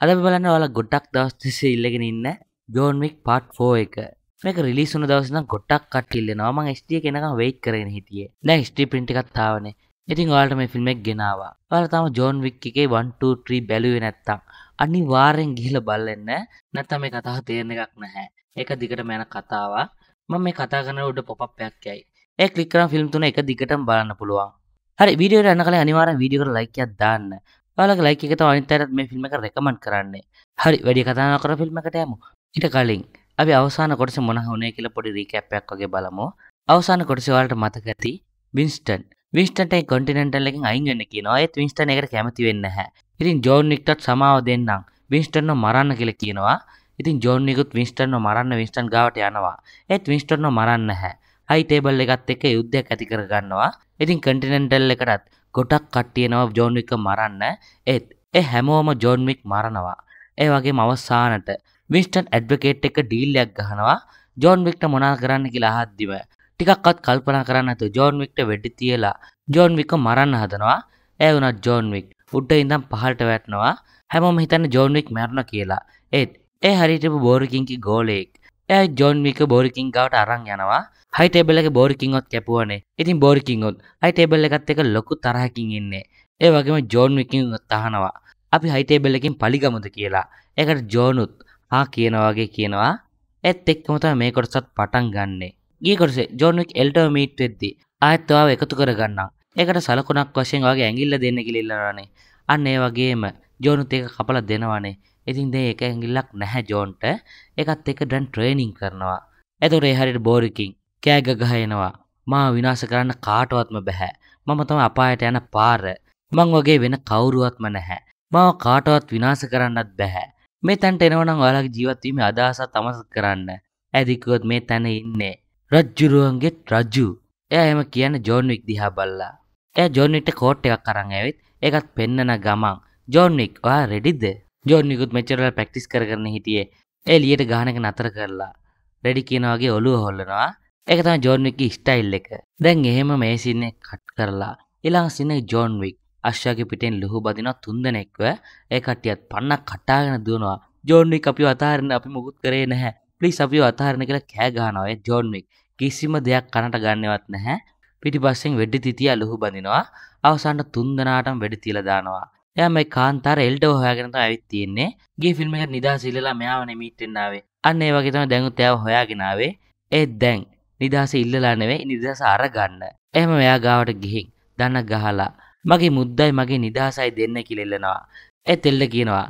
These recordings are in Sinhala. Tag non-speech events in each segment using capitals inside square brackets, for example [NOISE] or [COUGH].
අද බලන්න ඔයාලා ගොඩක් දවස් තිස්සේ ඉල්ලගෙන ඉන්න ජෝන් වික් පාට් 4 එක. මේක රිලීස් වුණ දවස් ඉඳන් ගොඩක් කට්ටිය ඉල්ලනවා. මම HD එක එනකම් wait කරගෙන හිටියේ. දැන් HD print එකත් ආවනේ. ඉතින් ඔයාලට මේ ෆිල්ම් එක ගෙනාවා. ඔයාලා තාම ජෝන් වික් එකේ 1 2 3 බැලුවේ නැත්තම් අනිවාර්යෙන් ගිහිල්ලා බලන්න. නැත්තම් මේ කතාව තේරෙන එකක් නැහැ. ඒක දිගටම යන කතාවක්. මම මේ කතා කරන උඩ pop up එකක් යයි. ඒ ක්ලික් කරාම ෆිල්ම් තුන එක දිගටම බලන්න පුළුවන්. හරි වීඩියෝ එක යන කලින් අනිවාර්යෙන් වීඩියෝ එකට ලයික් එකක් දාන්න. ඔයාලගේ ලයික් එක තව අනිත් අයටත් මේ ෆිල්ම් එක රෙකමන්ඩ් කරන්න. හරි වැඩි කතා නොකර ෆිල්ම් එකට යමු. ඊට කලින් අපි අවසාන කොටස මොන වුණේ කියලා පොඩි රීකැප් එකක් වගේ බලමු. අවසාන කොටස ඔයාලට මතක ඇති වින්ස්ටන්. වින්ස්ටන්ට ඒ කොන්ටිනෙන්ටල් එකෙන් අයින් වෙන්න කියනවා. ඒත් වින්ස්ටන් ඒකට කැමති වෙන්නේ නැහැ. ඉතින් ජෝන් වික්ටත් සමාව දෙන්නම්. වින්ස්ටන්ව මරන්න කියලා කියනවා. ඉතින් ජෝන් නිකුත් වින්ස්ටන්ව මරන්න වින්ස්ටන් ගාවට යනවා. ඒත් වින්ස්ටන්ව මරන්න නැහැ. හයි ටේබල් එකත් එක්ක යුද්ධයක් ඇති කරගන්නවා. ඉතින් කන්ටිනෙන්ටල් එකටත් ගොඩක් කට්ටියනවා ජෝන් වික්ක මරන්න ඒත් ඒ හැමෝම ජෝන් වික් මරනවා ඒ වගේම අවසානට වින්ස්ටන් ඇඩ්වොකේට් එක ඩීල්යක් ගහනවා ජෝන් වික්ට මොනා කරන්න කියලා අහද්දිම ටිකක්වත් කල්පනා කරන්න නැතුව ජෝන් වික්ට වෙඩි තියලා ජෝන් වික්ක මරන්න හදනවා ඒ වුණා ජෝන් වික් උඩ ඉඳන් පහළට වැටෙනවා හැමෝම හිතන්නේ ජෝන් වික් මැරුණා කියලා ඒත් ඒ හරියටම බෝරිකින්ගේ ගෝලෙක් එයා ජෝන් වික බෝරිකින් ගාවට අරන් යනවා හයි ටේබල එක බෝරිකින්ොත් කැපුවනේ ඉතින් බෝරිකින්ොත් හයි ටේබල් එකත් එක ලොකු තරහකින් ඉන්නේ ඒ වගේම ජෝන් විකින්ොත් තහනවා අපි හයි ටේබල්ලකින් පලිගමුද කියලා එකට ජෝනුත් හා කියනවාගේ කියනවා ඇත් එක්කමත මේ කොටසත් පටන් ගන්නේ ගී කොටසේ ජෝනුක් එල්ටව මීට් වෙද්දි ආයත්වාව එකතු කරගන්නම් එකට සලකුණක් වශයෙන් වගේ ඇඟිල්ල දෙන්න කිලිල්ලරනේ අන්න ඒ වගේම ජෝනුත් ඒක කපලා දෙනවනේ ඉතින් දෙ එක ඇඟිල්ලක් නැහැ ජෝන්ට එකත් එක ඩන් ට්‍රේනිින් කරනවා ඇතුරේ හරිට බෝරිකින් කෑග ගහයනවා මා විනාශ කරන්න කාටවත්ම බැහැ මම තම අපායට යන පාර මං වගේ වෙන කවුරුවත්ම නැහැ මාව කාටවත් විනාශ කරන්නත් බැහැ මේ තැන්ට එනවනම් ඔයාලගේ ජීවත්වීම අදහසත් අමස කරන්න ඇදිකුවත් මේ තැන ඉන්නේ රජ්ජුරුවන්ගේ රජු එය එම කියන ජෝන්වික් දිහා බල්ලා එය ජෝන්වික්ට කෝට් එකක් කරන් ඇවිත් ඒකත් පෙන්නන ගමන් ජෝන්වික් ඔයා රෙඩිද ජෝන්විකුත් මෙච්චරලා පැක්ටිස් කරගන්න හිටියේ ඒ ලියට ගානක නතර කරලා රෙඩි කියනවාගේ ඔළුව හොල්ලනවා එක තම ජෝන්විකි ස්ටයිල් එක දැන් එහෙම මේ සින්නේ කට් කරලා ඉලාං සින ජෝන්වික් අශ්‍යගේ පිටෙන් ලොහු බදින තුන්දනෙක්ව ඒ කට්ටියත් පන්නක් කටාගෙන දුවනවා ජෝන්වික් අපි අතාරන්න අපි මුකුත් කරේ නැහැ ප්ලිස් අපි අතාරණ කියලා කෑ ගහනවා ජෝන්වික් කිසිම දෙයක් කනට ගන්නවත් නැහැ පිටිපස්සෙන් වෙඩි තිතිය ලොහු බඳිනවා අවසන්ට තුන්දනාටම වැඩි තියලා දානවා එයා මේ කාන්තාර එල්ට හොයාගෙන තමයි ඇවිත් තියෙන්නේ ගේ ෆිල්ම් එකට නිදාසිල්ලලා මෙයාව නෙමීට්ටෙන්නාවේ අන්න ඒ වගේ තමයි දැනුත් එයාව හොයාගෙන ආවේ ඒත් දැන් නිදහස ඉල්ලලා නෙවෙයි නිදහස අරගන්න. එහෙම මෙයා ගාවට ගිහින් දණක් ගහලා මගේ මුද්දයි මගේ නිදහසයි දෙන්න කියලා ඉල්ලනවා. ඒ තෙල්ල කියනවා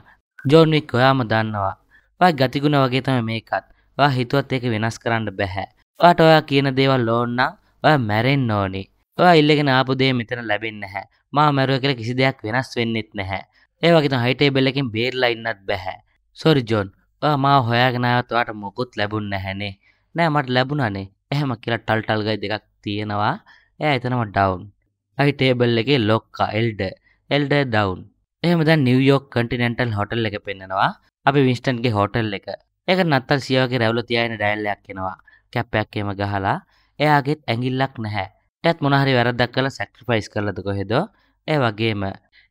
ජෝන් වික් ඔයාම දන්නවා. වා ගතිගුණ වගේ තමයි මේකත්. වා හිතුවත් ඒක වෙනස් කරන්න බෑ. වාට ඔයා කියන දේවල් ඕන නම් ඔයා මැරෙන්න ඕනේ. ඔයා ඉල්ලගෙන ආපු දේ මෙතන ලැබෙන්නේ නැහැ. මා මැරුවා කියලා කිසි දෙයක් වෙනස් වෙන්නෙත් නැහැ. ඒ වගේ තමයි හයිටේබල් එකෙන් බේරලා ඉන්නත් බෑ. Sorry John. ඔයා මාව හොයාගෙන ආවත් ඔයාට මොකුත් ලැබුන්නේ නැහනේ. නෑ මට ලැබුණානේ. එහෙම කියලා ටල්ටල් ගයි දෙකක් තියෙනවා එයා එතනම ඩවුන් අයි ටේබල් එකේ ලොක්කා එල්ඩ එල්ඩ ඩවුන් එහෙම දැන් නිව්යෝක් කන්ටිනෙන්ටල් හොටල් එක පෙන්නනවා අපි වින්ස්ටන්ගේ හොටල් එක ඒක නත්තල් සියාවගේ රැවුල තියාගෙන ඩයල්ලයක් එනවා කැප්පයක් එම ගහලා එයාගෙත් ඇඟිල්ලක් නැහැ එයත් මොනහරි වැරද්දක් කළා සැක්‍රිෆයිස් කරලාද කොහෙද ඒ වගේම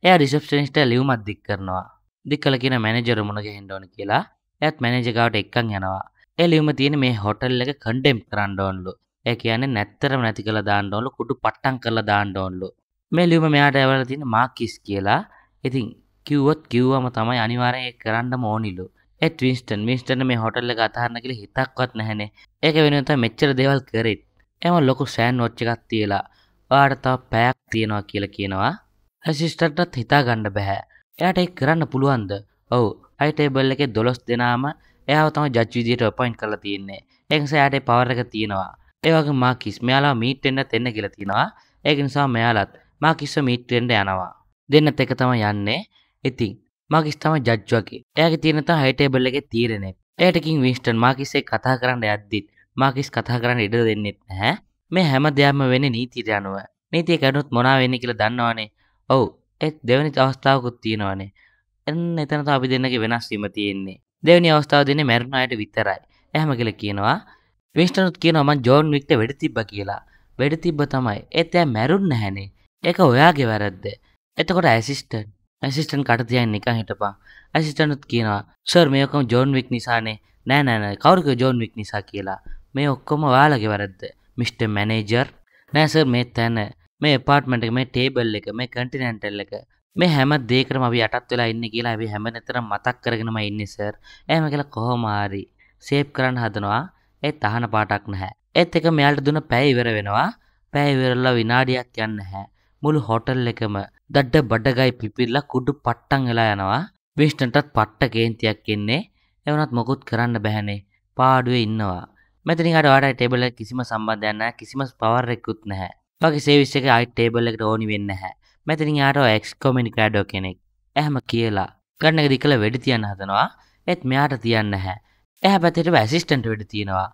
එයා රිසෙප්ෂනිස්ට් ලියුමක් දික් කරනවා දික් කළ කියන මැනේජර් මුණ ගහින්න ඕන කියලා එයත් මැනේජර් ගාවට එක්කන් යනවා එලියුම තියෙන මේ හොටල් එක කන්ඩෙම් කරන්න ඕන්ලු. ඒ කියන්නේ නැත්තරම නැති කරලා දාන්න ඕන්ලු කුඩු පට්ටම් කරලා දාන්න ඕන්ලු. මේ ලියුම මෙයාට ඇවිල්ලා තියෙන මාකිස් කියලා. ඉතින් කිව්වොත් කිව්වම තමයි අනිවාර්යෙන් ඒක කරන්නම ඕනිලු. ඒ ට්වින්ස්ටන් මිස්ටන් මේ හොටල් එක අතහරන්න කියලා හිතක්වත් නැහැනේ. ඒක වෙනුවෙන් තමයි මෙච්චර දේවල් කරෙත්. එම ලොකු සෑන්ඩ්විච් එකක් තියලා ඔයාට තව පැයක් තියනවා කියලා කියනවා. ඇසිස්ටන්ට්ටත් හිතා ගන්න බෑ. එයාට ඒක කරන්න පුළුවන්ද? ඔව්. අයි ටේබල් එකේ 12 දෙනාම එයාව තම ජජ් විදියට ඔපයින්ට් කරලා තියෙන්නේ ඒක නිසා එයාට පවර් එක තියෙනවා ඒ වගේ මාකිස් මෙයාලා මීට් වෙන්න තෙන්න කියලා තියෙනවා ඒක නිසා මෙයාලත් මාකිස්ව මීට් වෙන්න යනවා දෙන්නත් එක තමයි යන්නේ ඉතින් මාකිස් තමයි ජජ් වගේ එයාගේ තියෙන තමයි හයි ටේබල් එකේ තීරණය එයාට කිං වින්ස්ටන් මාකිස් එක්ක කතා කරන්න යද්දිත් මාකිස් කතා කරන්න ඉඩ දෙන්නෙත් නැහැ මේ හැම දෙයක්ම වෙන්නේ නීතියට අනුව නීතිය කැඩුනොත් මොනා වෙන්නේ කියලා දන්නවනේ ඔව් ඒත් දෙවෙනි අවස්ථාවකුත් තියෙනවානේ එන්න එතන තමයි අපි දෙන්නගේ වෙනස් වීම තියෙන්නේ දෙවනි අවස්ථාව දෙන මැරුණ අයට විතරයි ඇහම කියල කියනවා විිස්ටනුත් කියන මන් ජෝන් වික්ට වැඩ තිබ්බ කියලා වැඩ තිබ්බ තමයි ඒත් ඇ මැරුන් නැහැනේ එක ඔයාගේ වැරද්ද එතකොට ඇසිස්ටන් ඇසිස්ටන් කටතියන් නික හිටපා ඇසිස්ටනුත් කියනවා සර් මේකම ජෝන් වික් නිසානේ නෑනෑන කවරුක ජෝන් වික් නිසා කියලා මේ ඔක්කොම වාලගේ වැරද්ද මිට. මැනේජර් නෑසර් මේ තැන මේ පාර්ට්මට මේ ටේබල් එක මේ කටිනැන්ටල් එක මේ හැම දෙයකටම අපි යටත් වෙලා ඉන්නේ කියලා අපි හැම නැතරම මතක් කරගෙනම ඉන්නේ සර්. එහෙම කියලා කොහොම හරි සේව් කරන්න හදනවා. ඒ තහන පාටක් නැහැ. ඒත් එක මෙයාලට දුන්න පැය ඉවර වෙනවා. පැය ඉවරලා විනාඩියක් යන්නේ නැහැ. මුළු හෝටල් එකම දඩ බඩගයි පිපිරලා කුඩු පට්ටම් වෙලා යනවා. වින්ස්ටන්ටත් පට්ට කේන්තියක් එන්නේ. එවනත් මොකුත් කරන්න බැහැනේ. පාඩුවේ ඉන්නවා. මෙතනින් අර ඔයාලට ටේබල් එක කිසිම සම්බන්ධයක් නැහැ. කිසිම පවර් එකකුත් නැහැ. වගේ සර්විස් එකේ ආයි ටේබල් එකට ඕනි වෙන්නේ නැහැ. මෙතනින් යාට එක්ස්කොමිනිකඩෝ කෙනෙක් ඇහම කියලා ගන්නක දිකල වැඩි තියන්න හදනවා එත් මෙයාට තියන්න හැ එහ පැතිට ඇසිස්ටන්ට වැඩි තියෙනවා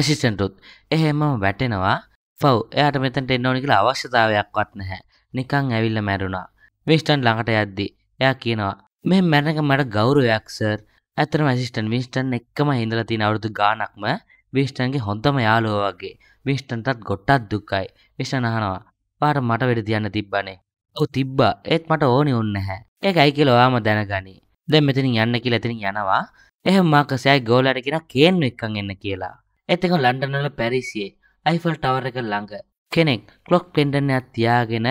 ඇසිස්ටන්ටුත් එහෙම වැටෙනවා ෆව් එයාට මෙතැට එන්නෝනිකල අවශ්‍යතාවයක්වත් නැහැ නිකං ඇවිල්ල මැරුණා විස්ටන් ළඟට යද්දි එයා කියනවා මෙ මැරක මට ගෞරයක්සර් ඇතර මැසිස්ටන් විිස්ටන් එක්කම හිඳල තින අවුරුදු ගානක්ම විිෂ්ටන්ගේ හොඳම යාලෝ වගේ විිෂ්ටන්ටත් ගොට්ටත් දුක්කයි විිෂ්ටනහනවා පාට මට වැඩි තියන්න තිබ්බනේ ඔ තිබ්බා ඒත් මට ඕනි උන්නහැ ඒකයි කියල ඔයාම දැනගනි දැ මෙතිනින් යන්න කියල ඇතිනින් යනවා එහෙම මාකසයයි ගෝලට කියෙන කේන් එක්කං එන්න කියලා එතක ලන්ඩනල පැරිසියේ අයිෆල් ටවර එක ළඟ කෙනෙක් කලොක් පෙන්ඩනයක් තියාගෙන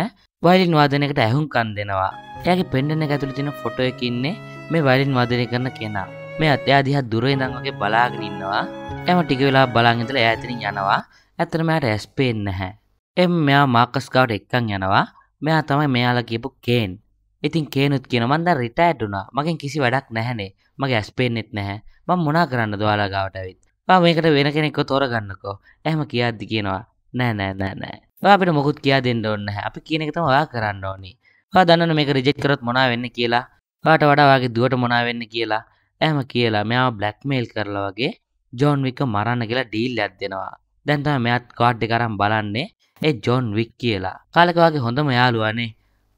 වයිලින් වාදනකට ඇහුම්කන් දෙනවා එයාගේ පෙන්ඩන ඇතුළ තින ෆොටෝ එකකින්නේ මේ වයිලින් වාදනය කරන කෙනා මේ අතයා දිහා දුරේ දංවගේ බලාගෙන ඉන්නවා එම ටික වෙලා බලාගෙතල ඇතිනින් යනවා ඇතරමයට ඇස්පේෙන්න්නහැ එම් මෙයා මාකස්කවට එක්කං යනවා මෙයා තමයි මෙයාලා කියපු කේන් ඉතින් කේනුත් කියන මන්ද රිටෑඩ්ඩුනා මගෙන් කිසි වැඩක් නැහැනේ මගේ ඇස්පෙන්න්නෙත් නැහැ මං මොනා කරන්න දවාලා ගාවටවිත් වා මේකට වෙන කෙනෙක්ව තෝරගන්නකෝ ඇහම කියාද්දි කියනවා නෑ නෑ නෑ නෑ වාපිට මොකුත් කියා දෙන්න ඔන්න අපි කියන එක තම ඔයා කරන්න ඕනි වා දන්න මේක රිජෙක් කරොත් මොනා වෙන්න කියලා වාට වඩා වගේ දුවට මොනා වෙන්න කියලා ඇහම කියලා මෙයා බ්ලක්මේල් කරලා වගේ ජෝන් වික මරන්න කියලා ඩීල් ඇත් දෙෙනවා දැන්තම මෙත් කාඩ් කරම් බලන්නේ ඒ ජොන් වික් කියලා කාලකවාගේ හොඳම යාළුවනේ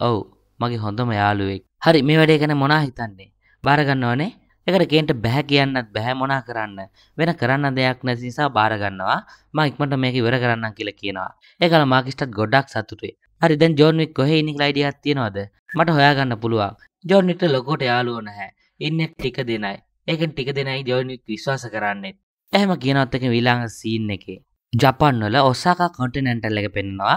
ඔව් මගේ හොඳම යාළුවෙක් හරි මේ වැඩේ ගැන මොනා හිතන්නේ බාරගන්නවනේ එකට ගේන්ට බැහැ කියන්නත් බැහැ මොනා කරන්න වෙන කරන්න දෙයක් නැති නිසා බාරගන්නවා මා ඉක්මට මේක ඉවර කරන්න කියලා කියනවා ඒකල මාකිස්ටත් ගොඩක් සතුටේ හරි දැන් ජෝන්වික් කොහේ ඉනික් ලයිඩියක් තියෙනවද මට හොයාගන්න පුළුවන් ජෝන්වික්ට ලොකෝට යාළුවෝ නැහැ ඉන්නෙක් ටික දෙනයි ඒකෙන් ටික දෙනයි ජෝන්වික් විශ්වාස කරන්නේ එහෙම කියනවත් එක ඊළඟ සීන් එකේ ජපන්වල ඔසාකා කොටිනැන්ටල් එක පෙන්නවා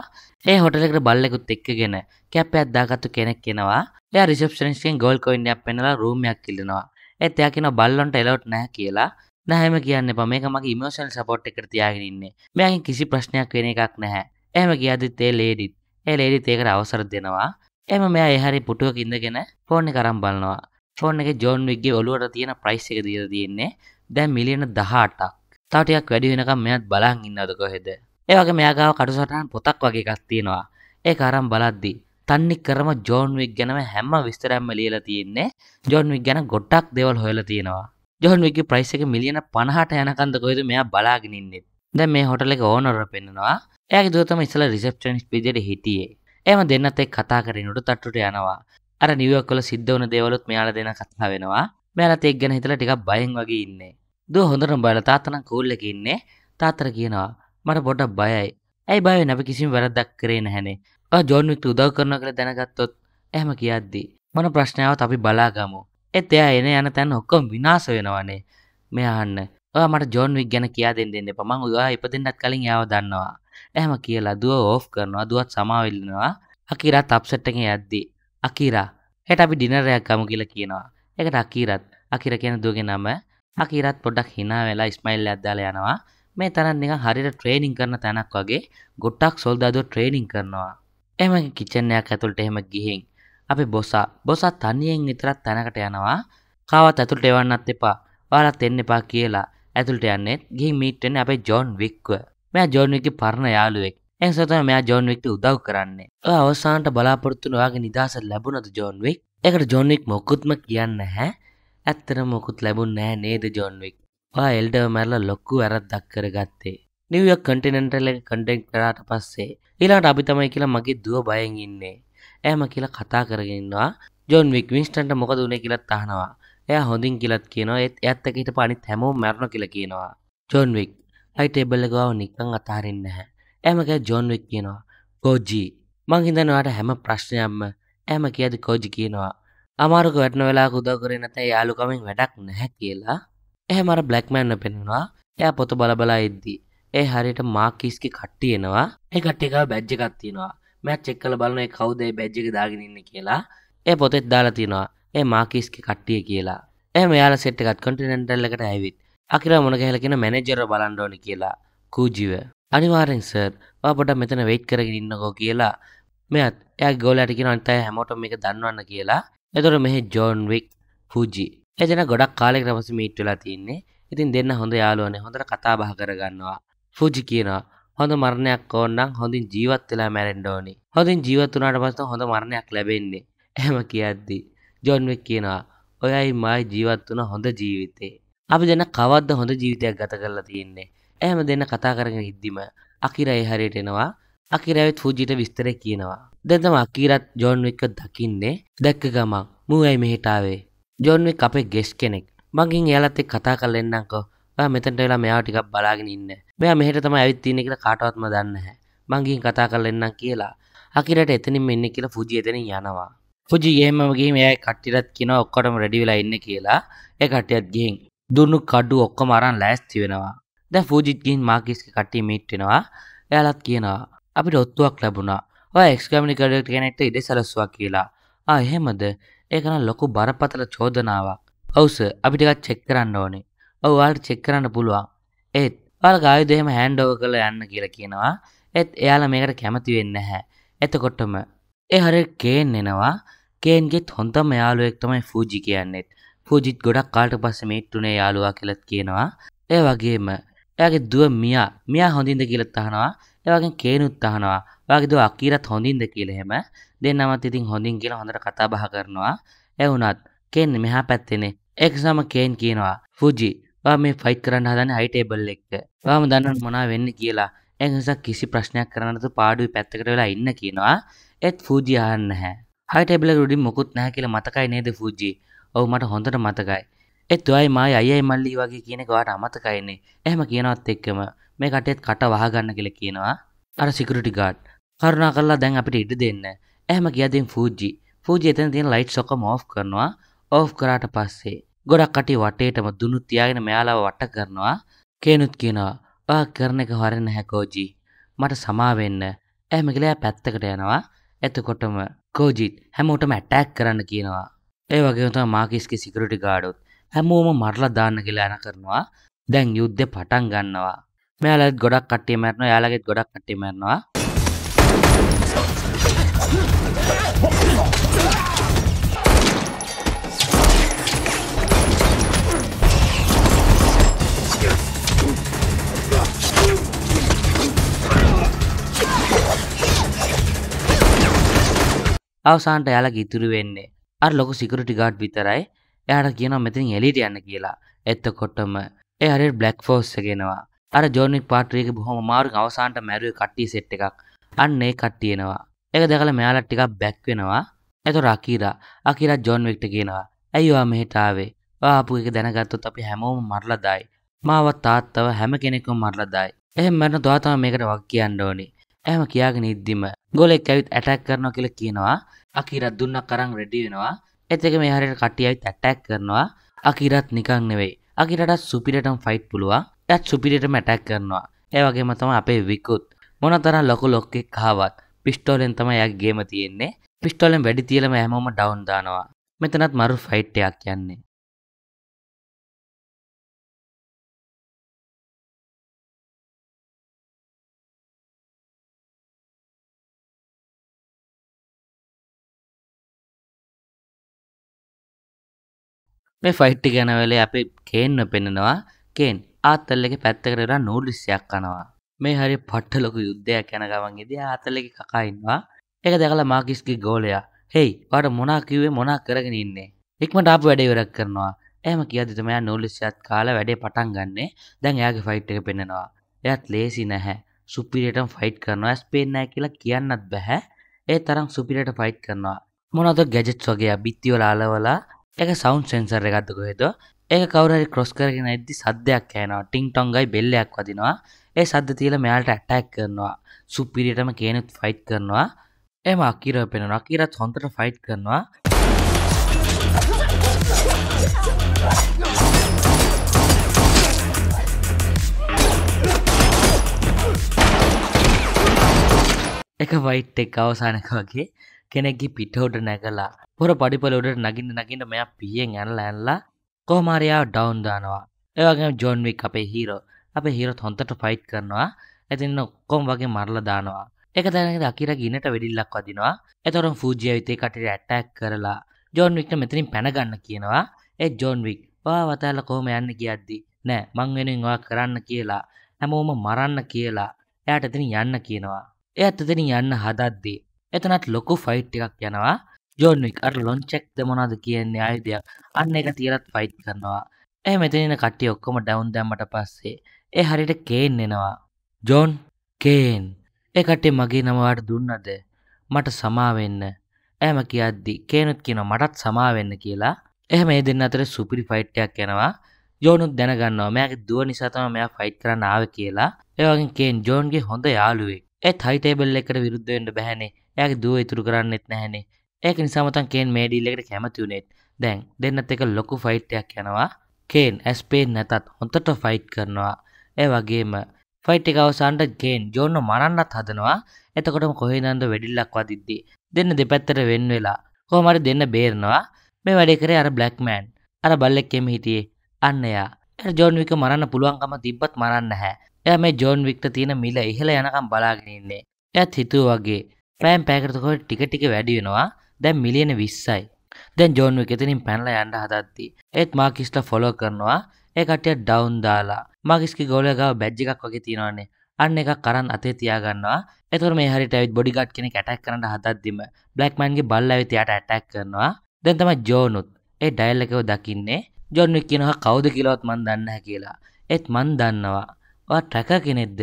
ඒ හොටලෙකට බල්ලෙකුත් එක්කගෙන කැපයක් දාගත්තු කෙනෙක් කෙනවා එය රිසප්ෂනිස්කෙන් ගොල් කොයින්ඩයක් පෙනලා රූමයක් කිල්ලනවා ඒත් එයා කියන බල්ලොන්ට එලවට් නැහැ කියලා නැහැම කියන්න එපා මේක මගේ ඉමෝෂනල් සපෝට් එකට තියාගෙන ඉන්නේ මෙයාගෙන් කිසි ප්‍රශ්නයක් වෙන එකක් නැහැ එහෙම ගියදිත් ඒ ලේඩිත් ඒ ලේඩිත් ඒකට අවසර දෙනවා එම මෙයා එහරි පුටුවක ඉඳගෙන ෆෝන් එක අරන් බලනවා ෆෝන් එකේ ජෝන් වික්ගේ ඔලුවට තියෙන ප්‍රයිස් එක දීලා තියෙන්නේ දැන් මිලියන 18ක් තවටයක් වැඩි වෙනකම් මෙයත් බලන් ඉන්නද කොහෙද ඒවගේ මෙයාගාව කටුසටහන් පොතක් වගේ එකක් තියෙනවා ඒ අරම් බලද්දී තන්නි කරම ජෝන් වික් ගැනම හැම විස්තරැම්ම ලියලා තියෙන්නේ ජෝන් වික් ගැන ගොඩක් දෙවල් හොයලා තියෙනවා ජෝන් වික්ගේ ප්‍රයිස් එක මිලියන 50ට යනකන්ද කොහෙද මෙයා බලාගෙන ඉන්නේ දැන් මේ හොටල් එක ඕනර් පෙන්නනවා එයාගේ දුව තමයි ඉස්සලා රිසෙප්ෂනිස්ට් විදියට හිටියේ එහම දෙන්නත් එක් කතා කරන උඩ තට්ටුට යනවා අර නිවියක් වල සිද්ධ වන දේවලුත් මෙයාලා දෙන කතා වෙනවා මෙයාලත් එක් ගැන හිතලා ටිකක් බයෙන් වගේ ඉන්නේ දු හොඳරම් බල තාතනම් කෝල්ලකින්නේ තාතර කියනවා මට බොඩක් බයයි ඇයි බය නැව කිසිම වැරදක් කරේ නැහැනේ ජොන්වික්ට උදව කරන කළ දැනගත්තොත් ඇහම කියද්දී මන ප්‍රශ්නාවත් අපි බලාගමු එත් එයා එන යන තැන් ඔක්කොම විනාස වෙනවනේ මෙයාන්න ඔයා මට ජොන්වික් ගැන කියා දෙන්න දෙන්න පමං ඔයා ඉපදෙන්නත් කලින් යාව දන්නවා ඇහම කියලා දුව ඕෆ් කරනවා දුවත් සමාවෙල්ලනවා අකිරා තප්සට්ටගේ යද්දී අකිරා හෙට අපි ඩිනරයක් ගමු කියලා කියනවා එකට අකීරත් අකිර කියන දුවගේ නම අකිරත් පොඩක් හිනා වෙලා ස්මයිල් ඇද්දාල යනවා මේ තරන් එක හරිට ට්‍රේනිින් කරන තැනක් වගේ ගොට්ටක් සොල්දාද ට්‍රේනිින් කරනවා එම කිචනයක් ඇතුළට එහෙම ගිහින් අපි බොසා බොසා තනියෙන් විතරත් තැනකට යනවා කාවත් ඇතුළට එවන්නත් එපා වාලත් එන්න එපා කියලා ඇතුළට යන්නෙත් ගිහි මීට්ටෙන අපේ ජොන් වික්ව මෙයා ජොන්විකි පරණ යාළුවෙක් එක්සතම මෙයා ජොන්වික්ට උදව් කරන්නේ ඔය අවසාන්ට බලාපොරත්තුන වගේ නිදහස ලැබුණද ජොන්වික් එකට ජොන්වික් මොකුත්ම කියන්න හැ ඇත්තර මොකුත් ලැබුන් නෑ නේද ජොන්වික් පා එල්ඩව මැරල ලොක්කු ඇරත් දක්කර ගත්තේ නිවියක් කටිනෙන්ටල කටෙක් කරාට පස්සේ ඉලාට අපි තමයි කියලා මගේ දුව බයෙන් ඉන්නේ ඇම කියලා කතා කරගෙන්වා ජොන් වික් විින්ස්ටන්ට මොක දුනේ කියලත් අහනවා එය හොඳින් කියලත් කියනවා ඒත් ඇත්තක හිට පනිත් හැමෝ මැරණ කියල කියනවා ජොන්වික් අයිටේබල්ලගවාව නිකං අතාරන්න හැ ඇමක ජොන්වික් කියනවා කෝජී මංහිදනවාට හැම ප්‍රශ්නයම්ම ඇම කියද කෝජි කියනවා අමාරුක වැටන වෙලා කුදව කරේ නැත යාලුකමින් වැඩක් නැහැ කියලා එහ මර බ්ලක්මෑන්න පෙනෙනවා එය පොත බලබලා ඉද්දී ඒ හරියට මාකිස්කි කට්ටියෙනවා ඒ කට්ටිකාව බැජ්ජ එකත්තියෙනවා මැත් චෙක් කල බලන කවුදේ බැජ්ජක දාගෙනන්න කියලා ඒ පොතෙත් දාලා තියෙනවා ඒ මාකිස්කි කට්ටිය කියලා එහ මෙයාල සෙට්ටකත් කොටිනෙන්ටල්ලකට ඇවිත් අකිර මොන කැහලකෙන මැනජර බලන්ඩෝනි කියලා කූජිව අනිවාරෙන් සර් පොඩ මෙතන වෙයිට් කරගෙන ඉන්නකෝ කියලා මෙත් එය ගෝල ඇටිකෙන අන්තය හැමෝට මේක දන්නවන්න කියලා එතොට මෙහි ජෝන්වික් ෆූජි එජන ගොඩක් කාලෙක් රමස මීට් වෙලා තියන්නේ ඉතින් දෙන්න හොඳ යාලුවනේ හොඳට කතා බහ කරගන්නවා ෆූජි කියනවා හොඳ මරණයක් ඕන්නම් හොඳින් ජීවත් වෙලා මැරෙන්න ඕනි හොඳින් ජීවත් වුණාට පස්සේ හොඳ මරණයක් ලැබෙන්නේ එහෙම කියද්දි ජෝන්වික් කියනවා ඔයයි මයි ජීවත් වුණ හොඳ ජීවිතේ අපි දෙන්න කවද්ද හොඳ ජීවිතයක් ගත කරලා තියෙන්නේ එහෙම දෙන්න කතා කරගෙන ඉද්දිම අකිරයි හරියට එනවා අකිරැවිත් ෆූජිට විස්තර කියනවා. දැතම අකීරත් ජෝන්වික්ක දකින්නේ දැක්ක ගමක් මුවයි මෙහිටාවේ. ජෝන්වික් අපේ ගෙස් කෙනෙක් මගින් එයාලත් එක් කතා කරලෙන්නකෝ ඔයා මෙතනට වෙලා මෙයා ටිකක් බලාගෙන ඉන්න. මෙයා මෙහෙට තමයි ඇවිත් තින්නේ කියලා කාටවත්ම දන්නේ නැහැ. මං ගිහින් කතා කරලෙන්නම් කියලා. අකිරට එතනින්ම එන්න කියලා ෆූජි එතනින් යනවා. ෆූජි එහෙමම ගිහින් එයා කට්ටියටත් කියනවා ඔක්කොටම රෙඩි වෙලා ඉන්න කියලා. ඒ කට්ටියත් ගිහින් දුන්නු කඩු ඔක්කොම අරන් ලෑස්ති වෙනවා. දැන් ෆූජිත් ගිහින් මාකිස්ගේ කට්ටිය මීට් වෙනවා. එයාලත් කියනවා අපිට ඔත්තුවක් ලැබුණා එක්ස්කමිනි කඩෙක්ට කෙනෙක්ට ඉඩ සලස්වා කියලා ආ එහෙමද ඒකන ලොකු බරපතල චෝදනාවක් ඔවුස අපිටිකත් චෙක් කරන්න ඕනි ඔව වාට චෙක් කරන්න පුළුවන් ඒත් වාල ගායු දෙහෙම හැන්ඩෝව කළ යන්න කියලා කියනවා ඒත් එයාලා මේකට කැමති වෙන්න හැ එතකොටම ඒ හරි කේන් එනවා කේන්ගෙත් හොඳම යාළුවෙක් තමයි ෆූජි කියන්නෙත් ෆූජිත් ගොඩක් කාලට පස්සේ මේට්ටුනේ යාළුවා කියලත් කියනවා ඒ වගේම එයාගේ දුව මියා මියා හොඳින්ද කියලත් අහනවා ඒවගේ කේනුත් අහනවා වගේ දුව අකීරත් හොඳින්ද කියලා එහෙම දෙන්නමත් ඉතින් හොඳින් කියලා හොඳට කතා බහ කරනවා ඒ වුණත් කේන් මෙහා පැත්තේනේ ඒක සම කේන් කියනවා ෆුජි වා මේ ෆයිට් කරන්න හදන්නේ හයි ටේබල් එක වාම දන්නව මොනවා වෙන්නේ කියලා ඒ නිසා කිසි ප්‍රශ්නයක් කරන්න නැතුව පාඩුවේ පැත්තකට වෙලා ඉන්න කියනවා ඒත් ෆුජි අහන්නේ නැහැ හයි ටේබල් එක උඩින් මොකුත් නැහැ කියලා මතකයි නේද ෆුජි ඔව් මට හොඳට මතකයි එත් ඔයයි මයි අයයි මල්ලි වගේ කියනක වාට අමතකයින්නේ එහෙම කියනවත් එක්කම මේ කටෙත් කට වහගන්න කියල කියනවා අර සිකරටි ගාඩ් කරුණා කරලා දැන් අපිට ඉඩ දෙන්න ඇහම කියදින් ෆූජි ෆූජි එතන තියෙන ලයිට් සොක මෝ් කරනවා ඕෆ් කරාට පස්සේ ගොඩක් කටි වටේටම දුනු තියාගෙන මෙයාලාව වට කරනවා කේනුත් කියනවා ඔයා කරන එක හරන්න හැකෝජී මට සමාවෙන්න ඇහමකිලෑ පැත්තකට යනවා එතකොටම කෝජිත් හැමෝටම ඇටැක් කරන්න කියනවා ඒ වගේත මාකිස්කි සිකරටි ගාඩුත් හැමෝම මරලා දාන්න කියලාන කරනවා දැන් යුද්ධ පටන් ගන්නවා මෙයාලත් ගොඩක් කට්ටිය මැරනවා යාලගෙත් ගොඩක් කට්ටිය මැරනවා අවසාන්ට යාලගේ ඉතුරු වෙන්නේ අර ලොකු සිකරටි ගාඩ් විතරයි එයාට කියනවා මෙතින් එලිට යන්න කියලා එත්තකොටම ඒ හරියට බ්ලැක් ෆෝස් එකගෙනවා අර ජෝනික් පාට්‍රියක බොහොම මාරුන් අවසාන්ට මැරුව කට්ටිය සෙට් එකක් අන්නේ කට්ටියනවා එක දැකල මෙයාලට ටිකක් බැක් වෙනවා එතකොට අකීරා අකීරා ජෝන් වික්ට කියනවා ඇයි ඔයා මෙහෙට ආවේ ඔයා ආපු එක දැනගත්තොත් අපි හැමෝම මරලා දායි මාවත් තාත්තව හැම කෙනෙක්ම මරලා දායි එහෙම මරන තවා තමයි මේකට වක් කියන්න ඕනේ එහෙම කියාගෙන ඉද්දිම ගොලෙක් ඇවිත් ඇටැක් කරනවා කියලා කියනවා අකීරා දුන්නක් කරන් රෙඩි වෙනවා එතක මේ හරියට කට්ටිය ඇවිත් ඇටැක් කරනවා අකීරත් නිකන් නෙවෙයි අකිරටත් සුපිරටම් ෆයිට් පුළුවන් එත් සුපිරිට මැටැක් කරනවා ඒවගේම තම අපේ විකුත් මොන තර ලොකු ලොක්කෙක් කාවත් පිස්ටෝලෙන් තම යක් ගේම තියෙන්නේ පිස්ටෝලෙන් වැඩි තියලම හැමෝම ඩවන්දානවා මෙතනත් මරු ෆයිට්ටයක් කියන්නේ මේ ෆයිට්ටි ගැනවලේ අපි කේන්න පෙනෙනවා කේන් ආතල්ලෙ පැත්තකරලා නූඩිස්යක් කනවා මේ හරි පට්ටලොක යුද්ධයක් යැන ගවන්ගේද ආතල්ලෙ කකායින්නවා එක දැකලා මාකිස්ගේ ගෝලයා හෙයි වට මොනා කිවේ මොනා කරගෙන ඉන්නේ එක්ම ටාප වැඩේවරක් කරනවා ඇම කියදිතමයා නෝලිස්යත් කාල වැඩේ පටන් ගන්නේ දැන් එයාගේ ෆයිට් එක පෙන්නවා එයත් ලේසි නැහැ සුපිරිටම් ෆයිට් කරනවා ඇස් පේනෑ කියලා කියන්නත් බැහැ ඒ තරම් සුපිරට ෆයිට් කරනවා මොනද ගැජෙට් වගේ බිත්තිවල අලවලා එක සෞන්් සෙන්සර් එකත්තුක හෙද ඒක කවරරි කොස් කරගෙන ඇද්දි සද්‍යයක් යනවා ටිං ටොංගයි බෙල්ලයක් වදිනවා ඒ සද්ද තියල මෙයාට ඇටැක් කරනවා සුපිරිටම කේනුත් ෆයිට් කරනවා එම අකිර පෙනවා අකිරත් හොන්තට ෆයිට් කරනවා එක වයිට් එක් අවසානක වගේ කෙනෙක්ගේ පිටහෝට නැගලා පොර පඩිපල උඩට නගින්න නගින්න මෙයා පියෙන් ඇල්ල ඇල්ලා කොහමාරයාව ඩවුන් දානවා ඒවගේ ජොන්වික් අපේ හීරෝ අපේ හීරොත් හොන්තට ෆයිට් කරනවා ඇතින්න ඔක්කොම් වගේ මරල දානවා එක දැනක දකිර ගිනට වෙඩිල්ලක් වදිනවා එතොරම් ෆූජිය විතේ කටට ඇට්ටැක් කරලා ජොන්වික්ට මෙතරින් පැනගන්න කියනවා ඒ ජොන්වික් වා වතල්ල කොහොම යන්න කියද්දි නෑ මං වෙනෙන් ඔයා කරන්න කියලා හැමෝම මරන්න කියලා එයාට එතනින් යන්න කියනවා එයත් එතනින් යන්න හදද්දී එතනත් ලොකු ෆයිට් එකක් යනවා ජෝන්වික් අර ලොංචෙක් දෙමනාද කියන්නේ අයිදයක් අන්න එක තියරත් ෆයිට් කරනවා ඇ මෙතනින කට්ටිය ඔක්කොම ඩවුන් දැම්මට පස්සේ ඒ හරිට කේන් එෙනවා ජෝන් කේන් ඒ කට්ටේ මගේ නමවාට දුන්නද මට සමාවෙන්න ඇම කියද්දි කේනුත් කියන මටත් සමාවෙන්න කියලා එහම ඒ දෙන්න අතර සුපිරි ෆයිට්ටයක් යනවා ජෝනුත් දැනගන්නවා මෙයාගේ දුව නිසාතම මෙයා ෆයිට් කරන්න ආව කියලා ඒවගේ කේන් ජෝන්ගේ හොඳ යාළුවේ ඒත් හයිටේබල් එකට විරුද්ධවෙන්ට බැහැනේ යාගේ දුව ඉතුරු කරන්නෙත් නැහැනේ ඒක නිසාමතන් කේන් මේ ඩීල්ලෙකට කැමතිවුණෙත් දැන් දෙන්නත් එක ලොකු ෆයිට්ටයක් යනවා කේන් ඇස්පේන් නැතත් හොඳට ෆයිට් කරනවා ඒ වගේම ෆයිට් එක අවසාන්ට ගේන් ජෝන්න මරන්නත් හදනවා එතකොටම කොහේනන්ද වැඩිල්ලක් වදිද්දී දෙන්න දෙපැත්තට වෙන් වෙලා කොහමරි දෙන්න බේරනවා මේ වැඩේ කරේ අර බ්ලක්මෑන් අර බල්ලෙක්කෙම හිටියේ අන්නයා ජෝන්වික මරන්න පුළුවන්කම තිබ්බත් මරන්න හැ එය මේ ජෝන් වික්ට තියෙන මිල ඉහළ යනකම් බලාගෙනන්නේ එයත් හිතුව වගේ පෑම් පෑකරතකොට ටික ටික වැඩිවෙනවා දැන් මිලියන විස්සයි දැන් ජෝන් වික් එතනින් පැනලා යන්න හදද්දී ඒත් මාකිස්ට ෆොලෝ කරනවා ඒ කට්ටිය ඩවුන් දාලා මාකිස්ගේ ගෝලයා ගාව බැජ් එකක් වගේ තියෙනවනේ අන්න එකක් කරන් අතේ තියාගන්නවා එතකොට මේ හරියට ඇවිත් බොඩිගාඩ් කෙනෙක් ඇටැක් කරන්න හදද්දිම බ්ලැක් මෑන්ගේ බල්ලා ඇවිත් එයාට ඇටැක් කරනවා දැන් තමයි ජෝනුත් ඒ ඩයල් එකව දකින්නේ ජොන් වික් කියනවා කවුද කියලාවත් මන් දන්නේ නැහැ කියලා ඒත් මන් දන්නවා ඔයා ට්‍රැක කෙනෙක්ද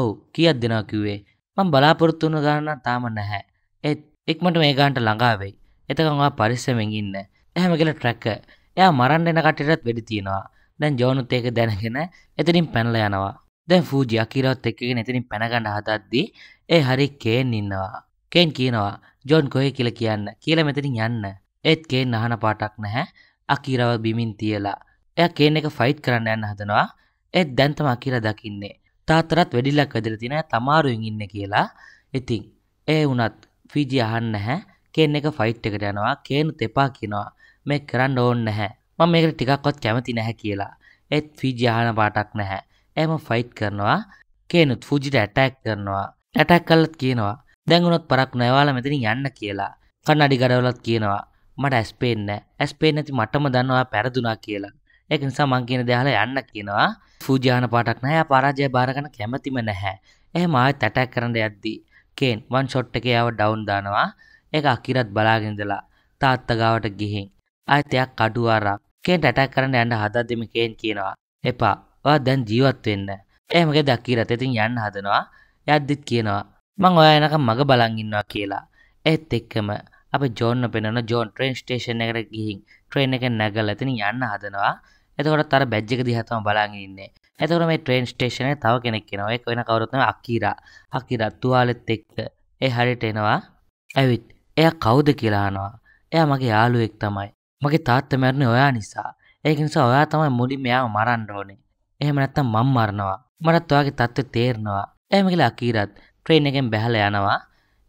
ඔව් කීයක් දෙනවා කිව්වේ මම බලාපොරොත්තු වුණ ගාන තාම නැහැ ඒත් ඉක්මට මේ ගාන්ට ළඟාවෙයි එතකවා පරිස්සමෙන් ඉන්න එහම කියලා ට්‍රැක්ක එයා මරන්න එන කටටත් වැඩි තියෙනවා දැන් ජෝනුත් ඒක දැනගෙන එතනින් පැනල යනවා දැන් ෆූජි අකිරවත් එක්කගෙන එතනින් පැනගන්න හදද්දී ඒ හරි කේන් ඉන්නවා කේන් කියනවා ජොන් කොහේ කියලා කියන්න කියලා මෙතනින් යන්න ඒත් කේන් අහන පාටක් නැහැ අකිරව බිමින් තියලා එයා කේන් එක ෆයිට් කරන්න යන්න හදනවා ඒත් දැන්තම අකිර දකින්නේ තාතරත් වැඩිල්ලක් වැදිල තින තමාරුවෙන් ඉන්න කියලා ඉතිං ඒ වනත් ෆීජි අහන්න නැහැ කේන් එක ෆයිට් එකට යනවා කේනුත් එපා කියනවා මේ කරන්න ඕන නැහැ මම මේකට ටිකක්වත් කැමති නැහැ කියලා ඒත් ෆීජි අහන පාටක් නැහැ එහම ෆයිට් කරනවා කේනුත් ෆූජිට ඇටැක් කරනවා ඇටැක් කළත් කියනවා දැන්ුණොත් පරක් නැවාල මෙතන යන්න කියලා කන්නඩි ගඩවලත් කියනවා මට ඇස්පේන්න ඇස්පේන ඇති මටම දන්නවා පැරදුනා කියලා එක නිසා මං කියන දෙහල යන්න කියනවා ෆූජාන පාටක් නෑ පරාජය භාරගන කැමතිම නැහැ එහ මාත් ඇටැක් කරන්න යද්දී කේන් වන් ෂොට් එක යාව ඩවුන් දානවා ඒක අකිරත් බලාගෙන ඉඳලා තාත්තගාවට ගිහින් ආයතයක් කඩුවාරක් කේන්ට අටැක් කරන්න යන්න හදද්දිම කේන් කියනවා එපා ඔයා දැන් ජීවත් වෙන්න එහෙමගේ දකිරත් ඉතින් යන්න හදනවා යද්දිත් කියනවා මං ඔයා එනකම් මග බලන් ඉන්නවා කියලා ඒත් එක්කම අපි ජෝන්ව පෙන්වන ජෝන් ට්‍රේන් ස්ටේෂන් එකට ගිහින් ට්‍රේන් එක නැගලා ඉතින් යන්න හදනවා එතකොට අර බැජ් එක දිහා තමයි බලන් ඉන්නේ ඇතකට මේ ට්‍රේන් ස්ටේෂන තව කෙනෙක් එනවා එක වෙන කවරුත්ම අකිරා අකිරා තුවාලෙත් එක්ක ඒ හරිට එනවා ඇවිත් එය කවුද කියලානවා එය මගේ යාළුවෙක් තමයි මගේ තාත්ත මැරණ ඔයා නිසා ඒක නිසා ඔයා තමයි මුලින් මෙයාව මරන්න ඕනේ එහෙම නැත්තම් මම් මරනවා මටත් ඔයාගේ තත්ත්ව තේරෙනවා එහෙම කියලා අකීරත් ට්‍රේන් එකෙන් බැහැලා යනවා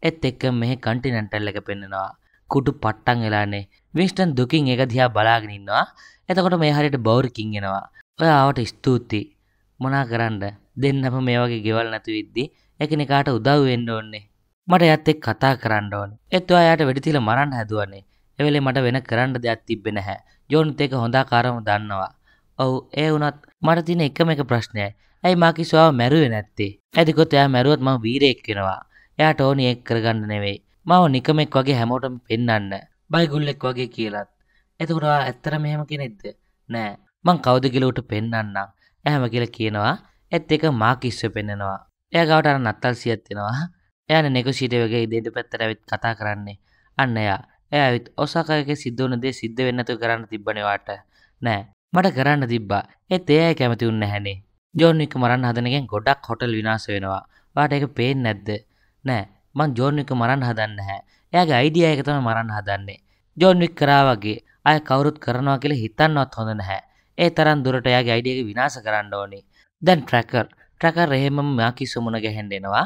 එත් එක්ක මෙහි කන්ටිනෙන්ටල් එක පෙන්නනවා කුඩු පට්ටන් වෙලානේ විින්ස්ටන් දුකින් එක දිහා බලාගෙනන්නවා එතකොට මේ හරියට බෞරකින් එෙනවා ඔයාවට ස්තුූති මොනා කරන්න දෙන්නම මේ වගේ ගෙවල් නැතු විද්දී එකනෙකාට උදව් වෙන්න ඕන්නේ මට ඇත් එක් කතා කරන්න ඕන එත්වා යායට වැඩිතිල මරන්න හැදුවන්නේ එවෙලේ මට වෙන කරන්න දෙයක් තිබෙන හැ ජෝන්ත් එක හොඳාකාරම දන්නවා ඔවු ඒ වුනත් මට තින එකම එක ප්‍රශ්නයයි ඇයි මාකිස්වාව මැරුවේ නැත්තේ ඇතිකොත් එයා මැරුවත් ම වීරයෙක්කෙනවා එයාට ඕනි එක් කරගන්න නෙවෙයි මව නිකමෙක් වගේ හැමෝටම පෙන්න්න බයිගුල්ලෙක් වගේ කියලත් එතුරා ඇත්තර මෙහෙම කෙනෙක්ද නෑ මං කවදගිලවට පෙන්න්නම් ඇහම කියල කියනවා ඇත් එක මාකිස්ව පෙන්නෙනවා එයගවට අර නත්තල් සියත්වෙනවා එයන නෙකුසිට වගේ ඉදේට පැත්තරඇවිත් කතා කරන්නේ අන්න එයා ඇවිත් ඔසාකයක සිද්ධුවන දේ සිද්ධ වෙන්නතු කරන්න තිබ්බනවාට නෑ මට කරන්න තිබ්බා ඒත් එයයි කැමති උන්න හැනේ ජෝනික මරන් හදනගෙන් ගොඩක් හොටල් විනාස වෙනවා වාට එක පේෙන් නැද්ද නෑ මං ජෝනික මරන් හදන්න හැ එයාගේ අයිඩිය එක තම මරන් හදන්නේ ජෝන්වික් කරා වගේ අය කවුරුත් කරනවා කියල හිතන්නවත් හොඳ නැහැ ඒ තරන් දුරට යාගේ අයිඩියක විනාස කරන්න ඕනි දැන් ට්‍රැකර් ට්‍රකර් එහෙමම මයාකි සුමුණ ගැහෙන්ඩෙනවා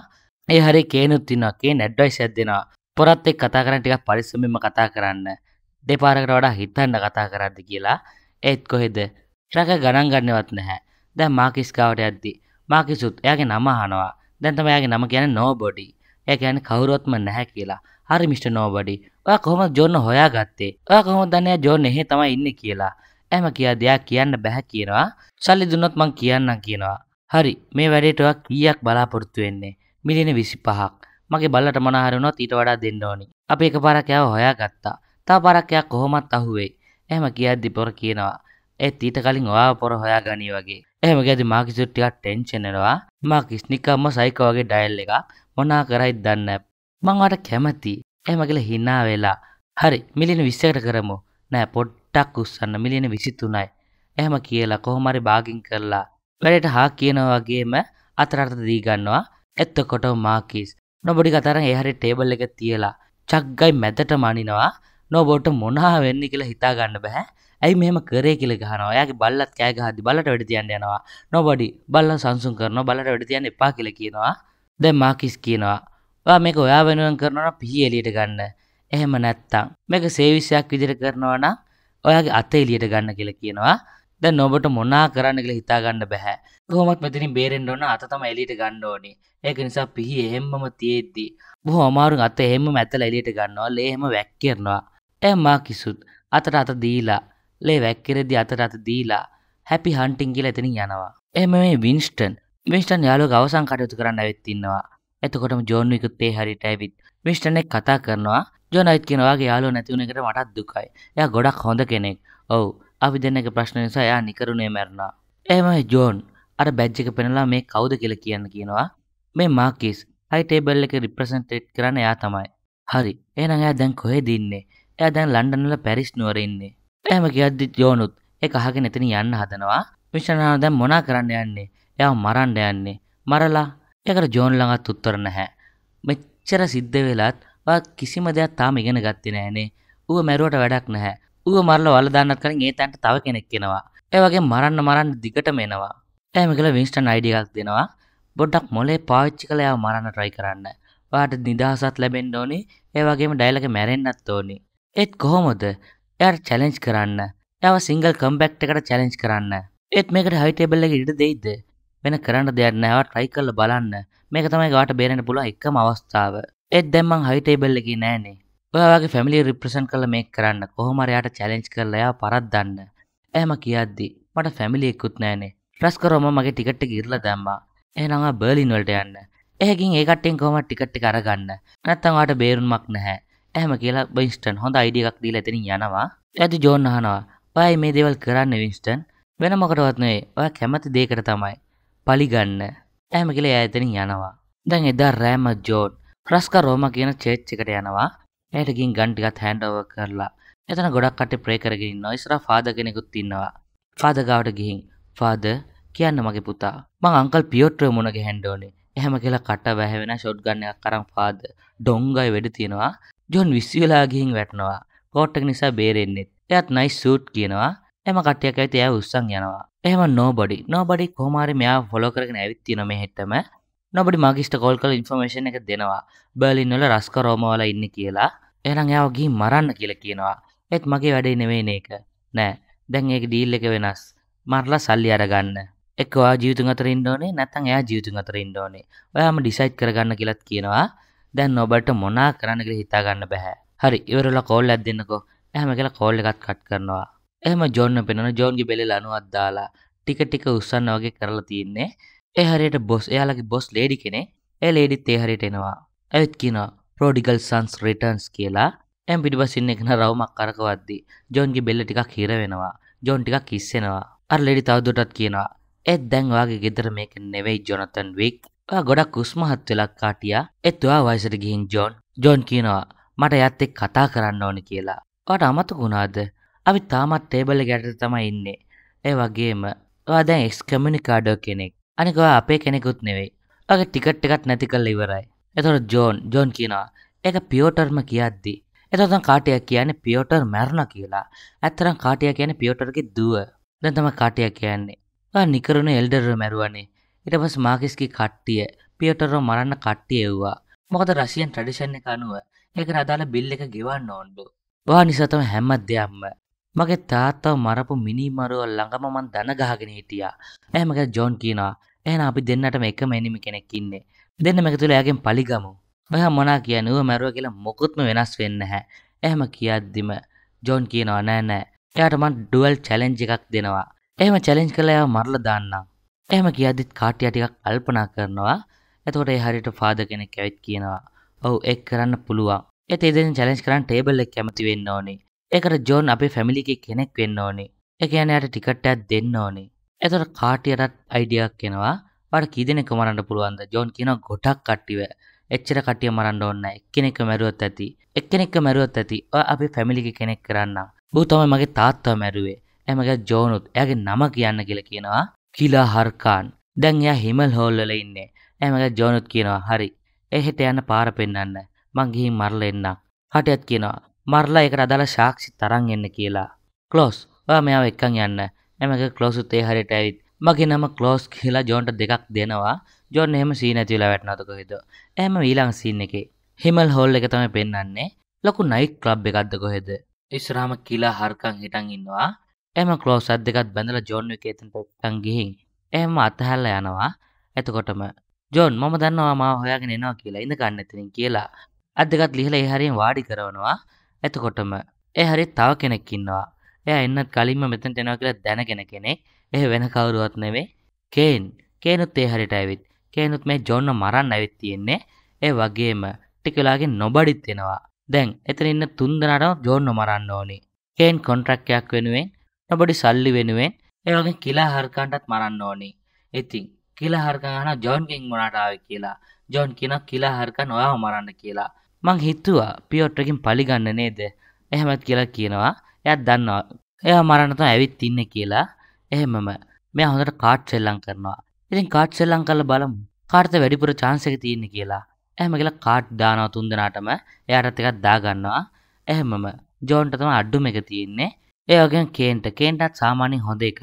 ඒ හරි කේනුත්තින්නවා කිය නැඩ්ඩයි සැද්දෙනවා පොරත් එක් කතා කරන ටික පරිස්සමම කතා කරන්න දෙපාරකට වඩා හිතන්න කතා කරද්ද කියලා ඒත් කොහෙද ට්‍රක ගණන් ගන්නවත් නැහැ දැන් මාකිස්කාවට ඇද්දි මාකිසුත් එයාගේ නමහනවා දැන්තම යාගේ නම කියන නෝබොඩි ඒ ගැන කවුරොත්ම නැහැ කියලා හරි මිට නෝබඩි ඔය කොහොම ජොන්න හොයා ගත්තේ ඔය කොහොම දන්නය ජොන්න එහෙ තමයි ඉන්න කියලා ඇම කියා දෙයක් කියන්න බැහැ කියනවා සල්ලි දුන්නොත් මං කියන්න කියනවා හරි මේ වැඩේටවා කියක් බලාපොරත්තු වෙන්නේ මිලින විසි පහක් මගේ බල්ලට මනහරුණොත් ඊට වඩා දෙන්න ඕනි අප එක පරකයාව හොයා ගත්තා තා පරක්කයක් කොහොමත් අහුවේ ඇම කියද්දි පොර කියනවා ඒත් ඊට කලින් ඔයා පොර හොයා ගනී වගේ එහම ගැති මාකිසුට්ටිකක් ටෙන්චෙනවා මා කිස්්නිකම්ම සයික වගේ ඩයිල් එකක් මොනා කරයිත් දන්න මංවට කැමති එහම කියලා හිනා වෙලා හරි මිලින විස්සකට කරමු නෑ පොඩ් කොට්ටක් උස්සන්න මිලියන විසිතුනයි එහම කියලා කොහොමරි බාගින් කරලා වැඩට හා කියනවාගේම අතරර්ථ දීගන්නවා ඇත්ත කොටව මාකිස් නොබොඩි කතරන් එහරි ටේබල් එක තියලා චක්ගයි මැතට මනිනවා නොබොට මොනහා වෙන්න කියලා හිතාගන්න බැහැ ඇයි මෙම කරේ කියල ගහනවා යාගේ බල්ලත් කෑගහදි බලට වැඩ තියන්න යනවා නොබඩි බල්ල සංසුන් කරන බලට වැඩ තියන්න එපා කියල කියනවා දැ මාකිස් කියනවා මේක ඔයා වෙනුවෙන් කරනවා පිහි එලියට ගන්න එහෙම නැත්තං මේක සේවිසයක් විදිර කරනවනම් ඔයාගේ අත එලියට ගන්න කියලා කියනවා දැන් නොබට මොනා කරන්න කියලා හිතාගන්න බැහැ කොහොමත් මෙතනින් බේරෙන්න ඕන අත තමයි එලියට ගන්න ඕනේ ඒක නිසා පිහි එහෙම්මම තියෙද්දි බොහොම අමාරුන් අත එහෙම්ම ඇතලා එලියට ගන්නවා ලේ එහෙම වැක් කරනවා එම් මා කිසුත් අතට අත දීලා ලේ වැක් කරද්දි අතට අත දීලා හැපි හන්ටින් කියලා එතනින් යනවා එහෙම මේ වින්ස්ටන් වින්ස්ටන් යාළුවෝ අවසන් කටයුතු කරන්න ඇවිත් ඉන්නවා එතකොටම ජෝන් විකුත් ඒ හරියට ඇවිත් වින්ස්ටන් එක්ක කතා කරනවා ජොනයිත් කෙනවාගේ යාලෝ නැතිවුණකට මටත් දුකයි එය ගොඩක් හොඳ කෙනෙක් ඔවු අපි දෙන්නක ප්‍රශ්න නිසා එයා නිකරුණේ මැරුණා එමයි ජෝන් අර බැජ්ජික පෙනලා මේ කවුද කියල කියන්න කියනවා මේ මාකිස් හයිටේබල් එක රිප්‍රසන්ටේට් කරන්න එයා තමයි හරි එනං එයා දැන් කොහේ දින්නේ එයා දැන් ලන්ඩනල පැරිස් නුවරඉන්නේ එහම කියද්දි යෝනුත් එක අහගෙන එතන යන්න හදනවා විශනාව දැන් මොනා කරන්න යන්නේ එයා මරන්න යන්නේ මරලා එකට ජෝන් ළඟත් උත්තර නැහැ මෙච්චර සිද්ධ වෙලත් වා කිසිම දෙයක් තාම ඉගෙන ගත්තේ නෑනේ ඌව මැරුවට වැඩක් නැහැ ඌව මරලා වලදාන්නත් කලින් ඒ තැනට තව කෙනෙක් එනවා ඒ වගේ මරන්න මරන්න දිගටම එනවා එයා මේකල වින්ස්ටන් අයිඩියා එකක් දෙනවා බොඩ්ඩක් මොලේ පාවිච්චි කළ එයා මරන්න try කරන්න වාට නිදහසත් ලැබෙන්න ඕනි ඒ වගේම ඩයලොග් එක මැරෙන්නත් ඕනි ඒත් කොහොමද එයාට චැලෙන්ජ් කරන්න එයාව සිංගල් කම්බැක්ට් එකට චැලෙන්ජ් කරන්න ඒත් මේකට හයි ටේබල් එක ඉඩ දෙයිද වෙන කරන්න දෙයක් නෑ ට්‍රයි කරලා බලන්න මේක තමයි ගාට බේරෙන්න පුළුවන් එකම අවස්ථාව ඒත් දැම්මන් හවිටේබල්ලක නෑනේ ඔයාගේ ෆැමිලි රිප්‍රසන් කළ මේ කරන්න කොහොමරයාට චලෙන්ච් කරලයා පරත්දන්න ඇම කියද්දි මට ෆැමිලියෙක්කුත් නෑනේ ප්‍රස්කරෝම මගේ ටිකට්ට ඉරල දැම්මා එනඟ බර්ලින්වලට යන්න එහකින් ඒකටෙන් කොම ටිකට්ටි කරගන්න නැත්තවාට බේරුන්මක් නැහැ ඇහම කියලා බින්ස්ටන් හොඳ අයිඩියක් දී ඇතින යනවා ඇති ජෝන් අහනවා ඔයයි මේ දෙවල් කරන්න විින්ස්ටන් වෙන මොකටවත්නේ ඔය කැමති දේකට තමයි පලිගන්න ඇහම කියලා ඇතනින් යනවා දැන් එදා රෑම ජෝඩ් ප්‍රස්ක රෝම කියන චේච් එකට යනවා එයට ගින් ගන් ටිකක් හෑන්ඩ් ඕවර් කරලා එතන ගොඩක් කට්ටිය ප්‍රේ කරගෙන ඉන්නවා ඉස්සරහා ෆාදර් කෙනෙකුත් ඉන්නවා ෆාදර් ගාවට ගිහින් ෆාදර් කියන්න මගේ පුතා මං අංකල් පියොට්‍රෝ මුණ ගහන්න ඕනේ එහෙම කියලා කට වැහැවෙන ෂොට් ගන්න එකක් අරන් ෆාදර් ඩොංගයි වෙඩි තියනවා ජොන් විශ්සි වෙලා ගිහින් වැටෙනවා කෝට් එක නිසා බේරෙන්නෙත් එයාත් නයිස් සූට් කියනවා එම කට්ටියක් ඇවිත් එයා උස්සන් යනවා එහෙම නෝබඩි නෝබඩි කොහොම හරි මෙයා ෆොලෝ කරගෙන ඇවිත් තියෙනවා මෙහෙටම නොබඩි මගිස්ට කෝල් කල ඉන්ෆර්මේෂන් එක දෙනවා බර්ලින්වල රස්ක රෝමවල ඉන්න කියලා එනම් යාවගේ මරන්න කියලා කියනවා ඒත් මගේ වැඩේ නෙවෙයින එක නෑ දැන් ඒක ඩීල් එක වෙනස් මරලා සල්ලි අරගන්න එක්වා ජීවිතුන් අතර ඉන්නෝනේ නැත්තං එයා ජීවිතුන් අතර ඉන්නෝනේ ඔයාම ඩිසයිඩ් කරගන්න කියලත් කියනවා දැන් ඔබට මොනා කරන්න කියලා හිතාගන්න බෑ හරි ඉවරලා කෝල් එකක් දෙන්නකෝ එහෙම කියලා කෝල් එකක් කට් කරනවා එහෙම ජොන්න පෙනෙන ජෝන්ගේ බෙලේ ලනුවක් දාලා ටික ටික උස්සන්න වගේ කරලා තියෙන්නේ එහරියට බොස් එයාලගේ බොස් ලේඩි කෙනෙ ඒ ලේඩිත් ඒහරිට එනවා ඇත් කියනවා ප්‍රෝඩිගල් සන්ස් රිටර්න්ස් කියලා ඇම් පිටිපසින්න එකන රවමක් කරකවද්දි ජොන්ගේ බෙල්ල ටිකක් හිර වෙනවා ජොන් ටිකක් කිස්සෙනවා අර ලෙඩි තවදුටත් කියනවා ඒත් දැන්වාගේ ගෙදර මේක නෙවෙයි ජොනතන් වික් ගොඩක් උස්මහත් වෙලක් කාටිය එත්තුවා වයිසට ගිහින් ජොන් ජොන් කියනවා මට යත්තෙක් කතා කරන්න ඕනි කියලා ට අමතකුණාද අපි තාමත් තේබල ගැට තමයි ඉන්නේ ඒ වගේම වා දැන් එක්ස්කමිනිිකාඩෝ කෙනෙක් අනිකව අපේ කෙනෙකුත් නෙවෙයි ඔගේ ටිකට් එකත් නැති කල්ල ඉවරයි එතොට ජෝන් ජෝන් කියනවා ඒක පියෝටර්ම කියද්දි එතොතන් කාටය කියන්නේ පියෝටර් මැරුණ කියලා ඇත්තරම් කාටය කියන පියෝටර්ගේ දුව දැතම කාටය කියන්නේ නිකරුණ එල්ඩර් මැරුවනේ ඉට පස් මාකිස්කි කට්ටිය පියටරෝ මරන්න කට්ටිය එව්වා මොකද රසියන් ට්‍රඩිෂන් එක අනුව ඒක අදාළ බිල්ල එක ගෙවන්න ඕන්ඩු වා නිසාතම හැම්මත් දෙයක්ම මගේ තාත්තාව මරපු මිනිමරුව ළඟම මන් දන ගහගෙන හිටියා ඇහමක ජෝන් කියනවා එහන අපි දෙන්නටම එක මැනිමි කෙනෙක් ඉන්නේ දෙන්න මැක තුළ යාගෙන් පලිගමු ඔය මොනා කිය නුව මැරුව කියලා මොකුත්ම වෙනස් වෙන්න හැ එහම කියද්දිම ජෝන් කියනවා නෑ නෑ එයාට මන් ඩුවල් චැලෙන්ජ් එකක් දෙනවා එහම චැලෙන්ජ් කළ එයා මරල දාන්නම් එහම කියද්දිත් කාටිය ටිකක් කල්පනා කරනවා එතකොට ඒ හරියට ෆාද කෙනෙක් ඇවිත් කියනවා ඔව් එක් කරන්න පුළුවන් ඒත් ඒ දෙන චැලෙන්ජ් කරන්න ටේබල් එක කැමති වෙන්න ඕනේ ඒකට ජෝන් අපේ ෆැමිලි කෙනෙක් වෙන්න ඕනේ ඒ කියන්නේ යාට ටිකට් එකක් දෙන්න ඕනේ එතට කාටියටත් අයිඩියක් කෙනවා පට කිදෙනෙක මරන්න පුළුවන්ද ජෝන් කියන ගොටක් කට්ටිව එච්චර කටිය මරන්න ඔන්න එක්කෙනෙක් මැරුවත් ඇති එක්කෙනෙක් මැරුවත් ඇති අපි පැමිලි කෙනෙක් කරන්න බූ තම මගේ තාත්තව මැරුවේ ඇමගේ ජෝනුත් ඇගේ නම කියන්න කියල කියනවා කියලා හර්කාන් දැන් එයා හිමල් හෝල්ලල ඉන්නේ ඇමගේ ජෝනුත් කියනවා හරි එහෙට යන්න පාර පෙන්න්න මංගිහි මරල එන්න හටයත් කියනවා මරලා එකට අදාළ ශාක්ෂි තරන් එන්න කියලා කලෝස් ඔයා මෙයාව එක්කන් යන්න එමක කලෝසුත් ඒ හරියට ඇවිත් මගේ නම කලෝස් කියලා ජෝන්ට දෙකක් දෙනවා ජොන් එහෙම සීනැතිවලා වැටනතක හිද එහම ඊළං සීන් එකේ හිමල් හොල් එක තම පෙන්න්නන්නේ ලොකු නයිට් ක්ලබ් එකක්ද කොහෙද ඉස්රාම කියලා හරකං හිටන් ඉන්නවා එම කලෝස් අත් දෙකත් බැඳල ජොන් එක එතන පොක්කන් ගිහින් එහම අතහැල්ල යනවා එතකොටම ජොන් මම දන්නවා මා හොයාගෙන එනවා කියලා ඉඳ ගන්න එතනින් කියලා අත් දෙකත් ලිහලා ඒ හරියෙන් වාඩි කරවනවා එතකොටම ඒ හරි තව කෙනෙක් ඉන්නවා එයා එන්නත් කලින්ම මෙතන ටෙනවා කියලා දැනගෙන කෙනෙක් එහ වෙන කවුරුවත් නෙවේ කේන් කේනුත් ඒ හරිට ඇවිත් කේනුත් මේ ජොන්න මරන්න ඇවිත් තියෙන්නේ ඒ වගේම ටිකලාගේ නොබඩිත් වෙනවා දැන් එතන ඉන්න තුන්දෙනාටම ජොන්න මරන්න ඕනි කේන් කොන්ට්‍රැක්ට්යක් වෙනුවෙන් නොබඩි සල්ලි වෙනුවෙන් ඒ වගේ කිලා හරකන්ටත් මරන්න ඕනි ඉතින් කිලා හරකන් අහන ජොන්ගෙන් මොනාට ආවේ කියලා ජොන් කියනවා කිලා හරකන් ඔයාව මරන්න කියලා මං හිතුවා පියොට්ටකින් පලිගන්න නේද එහෙමත් කියලා කියනවා එයත් දන්නවා එයා මරණතම ඇවිත් ඉන්න කියලා එහෙමම මෙ හොඳට කාට් සෙල්ලං කරනවා ඉතින් කාට් සෙල්ලං කල බලම් කාර්ත වැඩිපුර චාන්සක තියන්න කියලා එහම කියලා කාට් දානව තුන්දනාටම එයාටත් එකත් දාගන්නවා එහෙමම ජෝන්ටතම අඩ්ඩුම එක තියෙන්නේ ඒවගෙන් කේන්ට කේන්ටත් සාමානින් හොඳ එකක්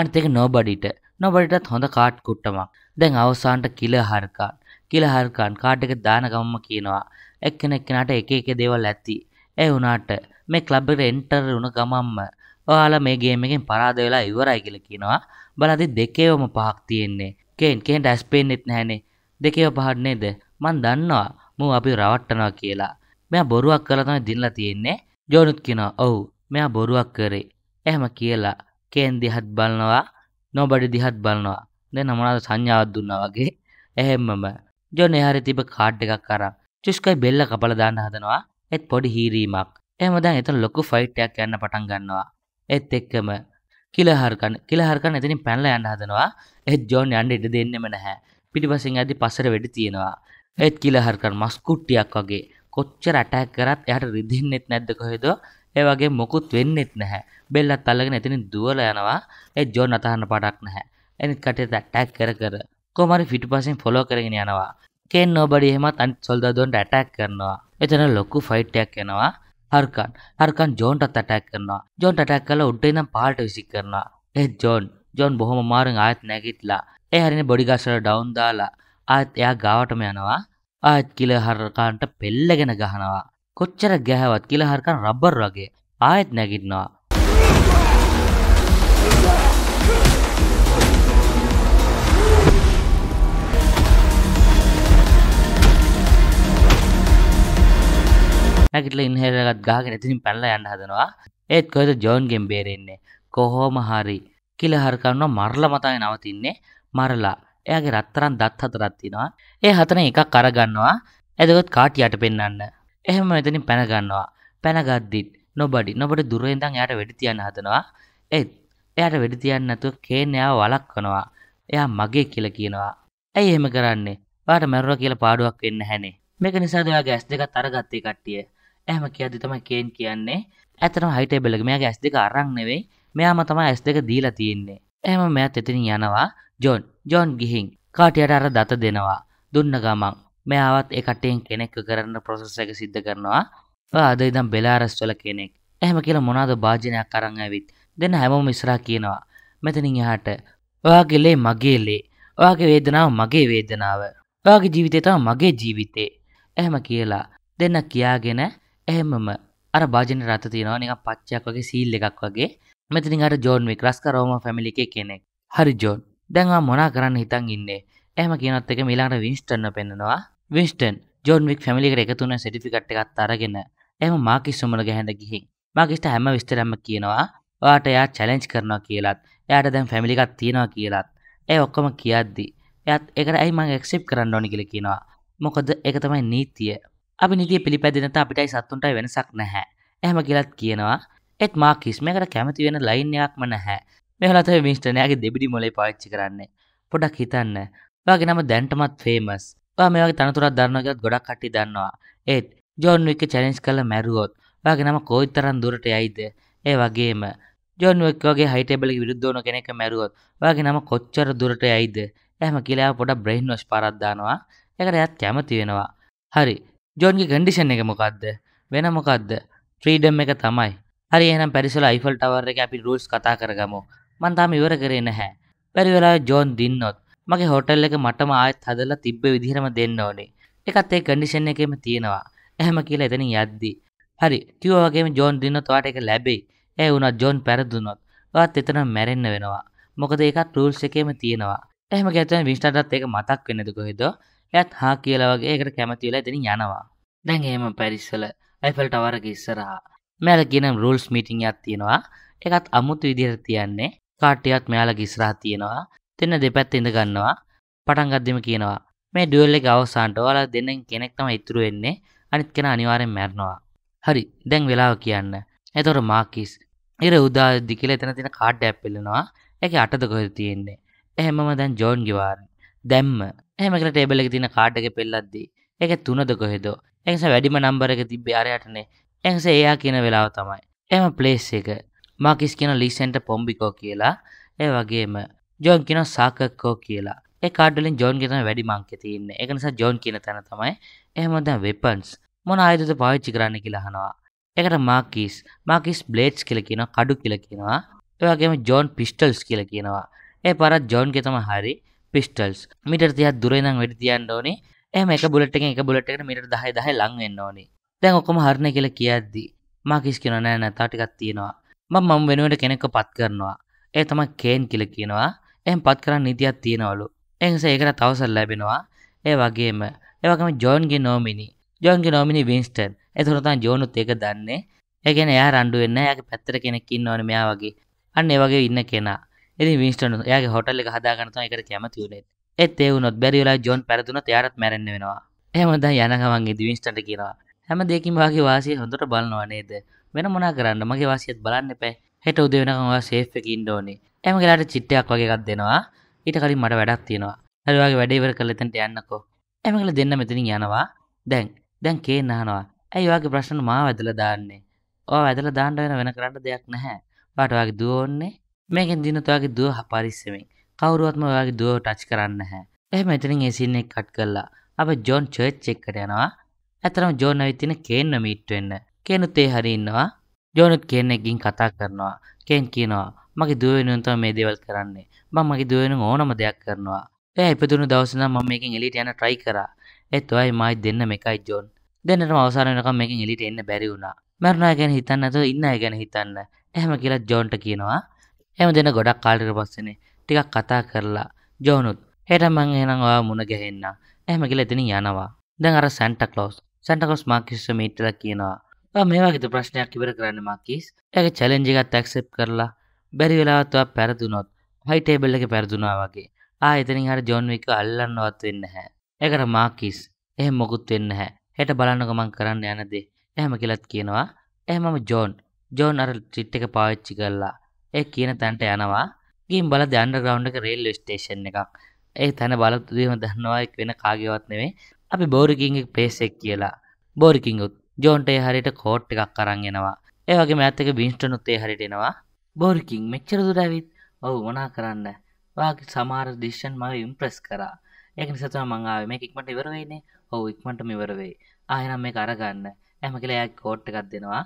අනිතක නෝබඩිට නොබඩිටත් හොඳ කාට් කුට්ටමක් දැන් අවසාන්ට කිල හරකාන් කිල හරකාන් කාට් එක දාන ගම්ම කියනවා එක්කෙනෙක්කෙනට එක එක දේවල් ඇති ඒ වුනාට මේ ක්ලබ්බට එන්ටර් වුණ ගමම්ම ඔයාලා මේ ගේම් එකෙන් පරාද වෙලා ඉවරයි කියලා කියනවා බලද්දි දෙකේවම පහක් තියෙන්නේ කේන් කේන්ට ඇස්පෙන්නෙත් නැහනේ දෙකේව පහක් නේද මන් දන්නවා මූ අපි රවට්ටනවා කියලා මෙයා බොරුවක් කරලා තමයි දිනලා තියෙන්නේ ජෝනුත් කියනවා ඔව් මෙයා බොරුවක් කරේ එහෙම කියලා කේන් දිහත් බලනවා නොබඩි දිහත් බලනවා දැන් මොනවාද සංඥාවක් දුන්නා වගේ එහෙමම ජොන් එහාරේ තිබ්බ කාඩ් එකක් අරන් චුස්කයි බෙල්ල කපලා දාන්න හදනවා ඒත් පොඩි හීරීමක් එහම දැන් එතන ලොකු ෆයිට්යක් යන්න පටන් ගන්නවා එත් එක්කම කිලහරකන් කිලහරකන් එතනින් පැනලා යන්න හදනවා ඒත් ජෝන් යන්න ඉඩ දෙන්නෙම නැහැ පිටිපසින් ඇදි පසර වෙඩි තියෙනවා ඒත් කිලහරකන් මස් කුට්ටියක් වගේ කොච්චර ඇටැක් කරත් එයාට රිදෙන්නෙත් නැද්ද කොහෙද ඒ වගේ මොකුත් වෙන්නෙත් නැහැ බෙල්ලත් අල්ලගෙන එතනින් දුවලා යනවා ඒ ජෝන් අතහන්න පාඩක් නැහැ එනිත් කටේ ඇටැක් කර කර කොහමරි පිටිපසින් ෆොලෝ කරගෙන යනවා කෙන් නෝබඩි එහෙමත් අනිත් සොල්දාදුවන්ට ඇටැක් කරනවා එතන ලොකු ෆයිට්යක් යනවා අර්කන් අර්කන් ජෝන්ට අටැක් කරනවා ජොන්ට අටැක් කළා උඩ ඉඳන් පහළට විසි කරනවා ඒ ජොන් ජොන් බොහොම මාරෙන් ආයෙත් නැගිටලා ඒ හරිනේ බොඩි ගාස් වල ඩවුන් දාලා ආයෙත් එයා ගාවටම යනවා ආයෙත් කිලර් හර්කන්ට පෙල්ලගෙන ගහනවා කොච්චර ගැහවත් කිලර් හර්කන් රබර් වගේ ආයෙත් නැගිටිනවා නැගිටල ඉන්හෙරගත් ගාගෙන ඉතින් පැනලා යන්න හදනවා ඒත් කොහෙද ජෝන්ගෙන් බේරෙන්නේ කොහොම හරි කියලා හරකන්නවා මරලා මතයි නවතින්නේ මරලා එයාගේ රත්තරන් දත් හතරක් තියෙනවා ඒ හතරෙන් එකක් අරගන්නවා එතකොට කාටියට පෙන්වන්න එහෙම එතනින් පැන ගන්නවා පැනගද්දිත් නොබඩි නොබඩ දුරෙන් ඉඳන් එයාට වෙඩි තියන්න හදනවා ඒත් එයාට වෙඩි තියන්න නැතුව කේන් එයාව වළක්වනවා එයා මගේ කියලා කියනවා ඇයි එහෙම කරන්නේ ඔයාට මැරුණා කියලා පාඩුවක් වෙන්න හැනේ මේක නිසා ඔයාගේ ඇස් දෙකත් අරගත්තේ කට්ටිය ඇම කියදි තමයි කේන් කියන්නේ ඇතන හයිට බෙලක මෙයාගේ ඇස් දෙක අරක් නෙවෙයි මෙයාම තමයි ඇස් දෙක දීලා තියෙන්නේ එහම මෙයත් එතනින් යනවා ජොන් ජොන් ගිහින් කාටියට අර දත දෙනවා දුන්න ගමන් මෙයාවත් එකටෙන් කෙනෙක් කරන්න ප්‍රොසෙස් එක සිද්ධ කරනවා අද ඉදම් බෙලාරස්වල කෙනෙක් එහම කියලා මොනාද භාජනයක් කරං ඇවිත් දෙන්න හැමෝම ඉස්රා කියනවා මෙතනින් එහාට ඔයාගේලේ මගේලේ ඔයාගේ වේදනාව මගේ වේදනාව ඔයාගේ ජීවිතය තම මගේ ජීවිතේ එහෙම කියලා දෙන්න කියාගෙන එහෙමම අර භාජන රත තියෙනවා නිකන් පච්චයක් වගේ සීල් එකක් වගේ මෙතනින් අර ජෝන් වික් රස්කරෝම ෆැමිලි එකේ කෙනෙක් හරි ජෝන් දැන් ආ මොනා කරන්න හිතන් ඉන්නේ එහෙම කියනත් එක ඊළඟට වින්ස්ටන්ව පෙන්නනවා වින්ස්ටන් ජෝන් වික් ෆැමිලි එකට එකතු වෙන සර්ටිෆිකට් එකත් අරගෙන එහෙම මාකිස් සමග ගැහඳ ගිහින් මාකිස්ට හැම විස්තරයක්ම කියනවා ඔයාට එයා චැලෙන්ජ් කරනවා කියලාත් එයාට දැන් ෆැමිලි එකක් තියෙනවා කියලාත් ඒ ඔක්කොම කියද්දි එයත් එකට ඇයි මං එක්සෙප් කරන්න ඕනි කියලා කියනවා මොකද ඒක තමයි නීතිය අභිනිතිය පිළිපැදිනත අපිටයි සත්තුන්ටයි වෙනසක් නැහැ ඇහම කියලත් කියනවා එත් මා කිස්මයකට කැමති වෙන ලයින්යක්ම නැහැ මෙහලත මිෂ්ටනයාගේ දෙබිඩි මොලේ පාච්චි කරන්නේ පොඩක් හිතන්න වගේ නම දැන්ටමත් ෆේමස් වා මේගේ තනතුරත් දරන්නගත් ගොඩක් කටි දන්නවා ඒත් ජෝන් වික චලෙන්ස් කල මැරුවොත් වගේ නම කෝයිතරන් දුරට යයිද ඒ වගේම ජොන් වක් වගේ හයිටබල විරුද්ධෝන කෙනෙක මැරුවොත් වගේ නම කොච්චර දුරට යයිද ඇහම කියලා පොඩ බ්‍රහින් වස් පරද්දානවා එකට එයත් කැමති වෙනවා හරි ජෝන්ගේ කඩිෂන් එක මොකක්ද වෙන මොකක්ද ්‍රීඩම් එක තමයි හරි එනම් පැරිසල යිෆල් ටවර එක අපි රුල්ස් කතා කරගමු මන්තාම ඉවර කරේ නැහැ පැරිවෙලා ජෝන් දින්නොත් මගේ හොටල් එක මටම ආයත් හදලා තිබ්බ විදිහරම දෙන්න ඕනේ එකත් ඒ කඩිෂන් එකම තියෙනවා එහෙම කියලා එතනින් යද්දි හරි කිව්වගේ ජෝන් දින්න තවාට එක ලැබෙයි ඒ වුණත් ජෝන් පැරදුනොත් වත් එතන මැරෙන්න වෙනවා මොකද ඒකත් රුල්ස් එකේම තියෙනවා එහෙම ගැතන විිෂ්ටටත් ඒක මතක් වෙනද කොහෙද එත් හා කියලවගේ එකට කැමතිවෙලා දෙන යනවා දැන් එහෙම පැරිස්සල ඇෆල් ටවරක ඉස්සරහා මෑල ගෙනම් රල්ස් මිටිං අත් තියෙනවා එකත් අමුතු විදිර තියන්නේ කාටියත් මෙයාල ඉස්රහ තියෙනවා දෙන්න දෙපැත් ඉඳ ගන්නවා පටන්ගත්දම කියනවා මේ ඩුවල්ලෙ අවසාන්ට වාලා දෙන්න කෙනෙක්තම ඉතුරු වෙන්නේ අනිත් කෙන අනිවාරෙන් මැරනවා හරි දැන් වෙලාව කියන්න ඇතොර මාකිස් එර උදාදදි කියල එතන තින කාඩ් ඇප්පෙලෙනවා එක අටද කොහෙ තියෙන්නේ එහෙමම දැන් ජෝන්ගිවාරන් දැම්ම එහමකට ටේබල එක තින කාඩක පෙල්ලද්දී එක තුනද කොහෙද එක්ස වැඩිම නම්බර එක තිබ්බේ අරයටනේ එක්ස එයා කියන වෙලාව තමයි එම ප්ලේස් එක මාකිස් කියන ලිසෙන්ට පොම්බිකෝ කියලා ඒ වගේම ජෝන් කියන සාකක්කෝ කියලා ඒ කාඩලින් ජෝන් ගෙතම වැඩි මංක්‍ය තියන්න එක නිසා ජෝන් කියන තැන තමයි එහමද වෙපන්ස් මොන ආයුධ පාවිච්චි කරන්න කියලා හනවා එකට මාකිස් මාකිස් බ්ලේට්ස් කියල කියන කඩු කියල කියනවා ඒවගේම ජෝන් පිස්ටල්ස් කියල කියනවා ඒ පරත් ජෝන් ගෙතම හරි පිස්ටල්ස් මිට තියක් දුරේනම් වැඩි තියන්න ඕනේ එහම එක බුලට එක බුලටකට මිට දහය දහයි ලංවෙන්න ඕනේ දැන් ඔක්කොම හරණ කියලා කියද්දි මාකිස් කෙන නෑ නැතාටිකත් තියෙනවා මං මම වෙනුවට කෙනෙක්ක පත් කරනවා ඒ තම කේන් කියල කියනවා එහම් පත් කරන්න නිතියක් තියෙනවලු එහස ඒකට තවසල් ලැබෙනවා ඒ වගේම ඒවකම ජෝන්ගේ නෝමිනි ජෝන්ගේ නෝමිනි විින්ස්ටන් එතුරතන් ජෝනුත් ඒක දන්නේ ඒගෙන එයා රණ්ඩුවෙන්න ඇක පැත්තර කෙනෙක් ඉන්න ඕන මෙයා වගේ අන්න ඒ වගේ ඉන්න කෙනා එදි විින්ස්ටනු යාගේ හොටල්ලි හදාගනතම එකට කැමති වුලේ එත් එවුනොත් බැරිවලා ජොන් පැරදුනොත් යාරත් මැරෙන්න්න වෙනවා එහමද යනගමන්ගේ දිවිින්ස්ටට කියනවා හැම දෙකින් වගේ වාසිය හොඳට බලනවා නේද වෙන මොනා කරන්න මගේ වාසියත් බලන්න පැ හෙට උද වෙනකවා සේෆ්ක ඉන්ඩෝනි එමගේලාට චිට්ටයක් වගේකත් දෙනවා ඊට කලින් මට වැඩක් තියෙනවා හරිවාගේ වැඩේවර කලතැට යන්නකෝ එමගල දෙන්න මෙතිනින් යනවා දැන් දැන් කේන්න අහනවා ඇයිවාගේ ප්‍රශ්න මා වැදල දාන්නේ ඕ වැදල දාණ්ඩ වෙන වෙන කරන්න දෙයක් නැහැ පාටවාගේ දුවෝන්නේ මේකෙන් දිනත් ඔයාගේ දුව හපරිස්සමෙන් කවුරුවත්ම ඔයාගේ දුව ටච් කරන්න හැ එහම එතනින් ඒසින්න එක කට් කරලා අප ජෝන් චර්ච් එක්කට යනවා ඇතරම ජෝන් අවිතින කේන්න මීට්ටවෙන්න කේනුත් ඒ හරි ඉන්නවා ජෝනුත් කේන්නෙක්ගින් කතා කරනවා කේන් කියනවා මගේ දුව වෙනුවන්තම මේ දේවල් කරන්නේ මං මගේ දුවෙන ඕනම දෙයක් කරනවා එය ඉපදුණු දවසන මම මේකින් එලිට යන ට්‍රයි කරා ඒත් ඔයයි මයි දෙන්න මේකයි ජෝන් දෙන්නට අවසාන වෙනකම් මේකින් එලිට එන්න බැරි වුණා මැරුණා ගැන හිතන්න ඇතුව ඉන්න ගැන හිතන්න එහෙම කියලා ජෝන්ට කියනවා එම දෙන ගොඩක් කාලිට පස්සනේ ටිකක් කතා කරලා ජෝනුත් හෙට මං එහෙනම් ඔයා මුණ ගැහෙන්න එහෙම කියලා එතනින් යනවා දැන් අර සැන්ටා ක්ලෝස් සැන්ටා ක්ලෝස් මාකිස්ව මීට් වෙලා කියනවා ඔයා මේ වගේ ප්‍රශ්නයක් ඉවර කරන්න මාකිස් එයාගේ චැලෙන්ජ් එකත් ඇක්සෙප්ට් කරලා බැරි වෙලාවත් ඔයා පෙරදුනොත් හයි ටේබල් එකේ පෙරදුනා වගේ ආ එතනින් හර ජෝන් වික්ව අල්ලන්නවත් වෙන්නේ නැහැ ඒකට මාකිස් එහෙම මොකුත් වෙන්නේ නැහැ හෙට බලන්නකො මං කරන්න යන දේ එහෙම කියලාත් කියනවා එහෙමම ජෝන් ජෝන් අර ට්‍රිට් එක පාවිච්චි කරලා ඒ කියන තැන්ට යනවා ගින් බල දන්ඩග්‍රවන්් එක රේල් ස්ටේෂන් එකක් ඒ තැන බලතුදීම දන්නවාක් වෙන කාගවත් නෙවේ අපි බෝරිකිං පේසෙක් කියලා බෝරිකිංගුත් ජෝන්ට හරිට කෝට් එකක් කරන්ගෙනවා ඒවගේ මඇත්තක බිින්ස්ටනුත්තේ හරිටෙනවා බෝරිකින් මෙච්චර දුරැවිත් ඔහු මොනා කරන්න වාගේ සමාර දිිෂන් මව ඉම්ප්‍රෙස් කරා ඒක නිසතුව මංආාව මේ ඉක්මට ඉවරවෙන්නේ ඔහු ඉක්මට මිවරවෙයි ආයනම් මේ කරගන්න ඇම කියලා ඇ කෝට් එකක් දෙනවා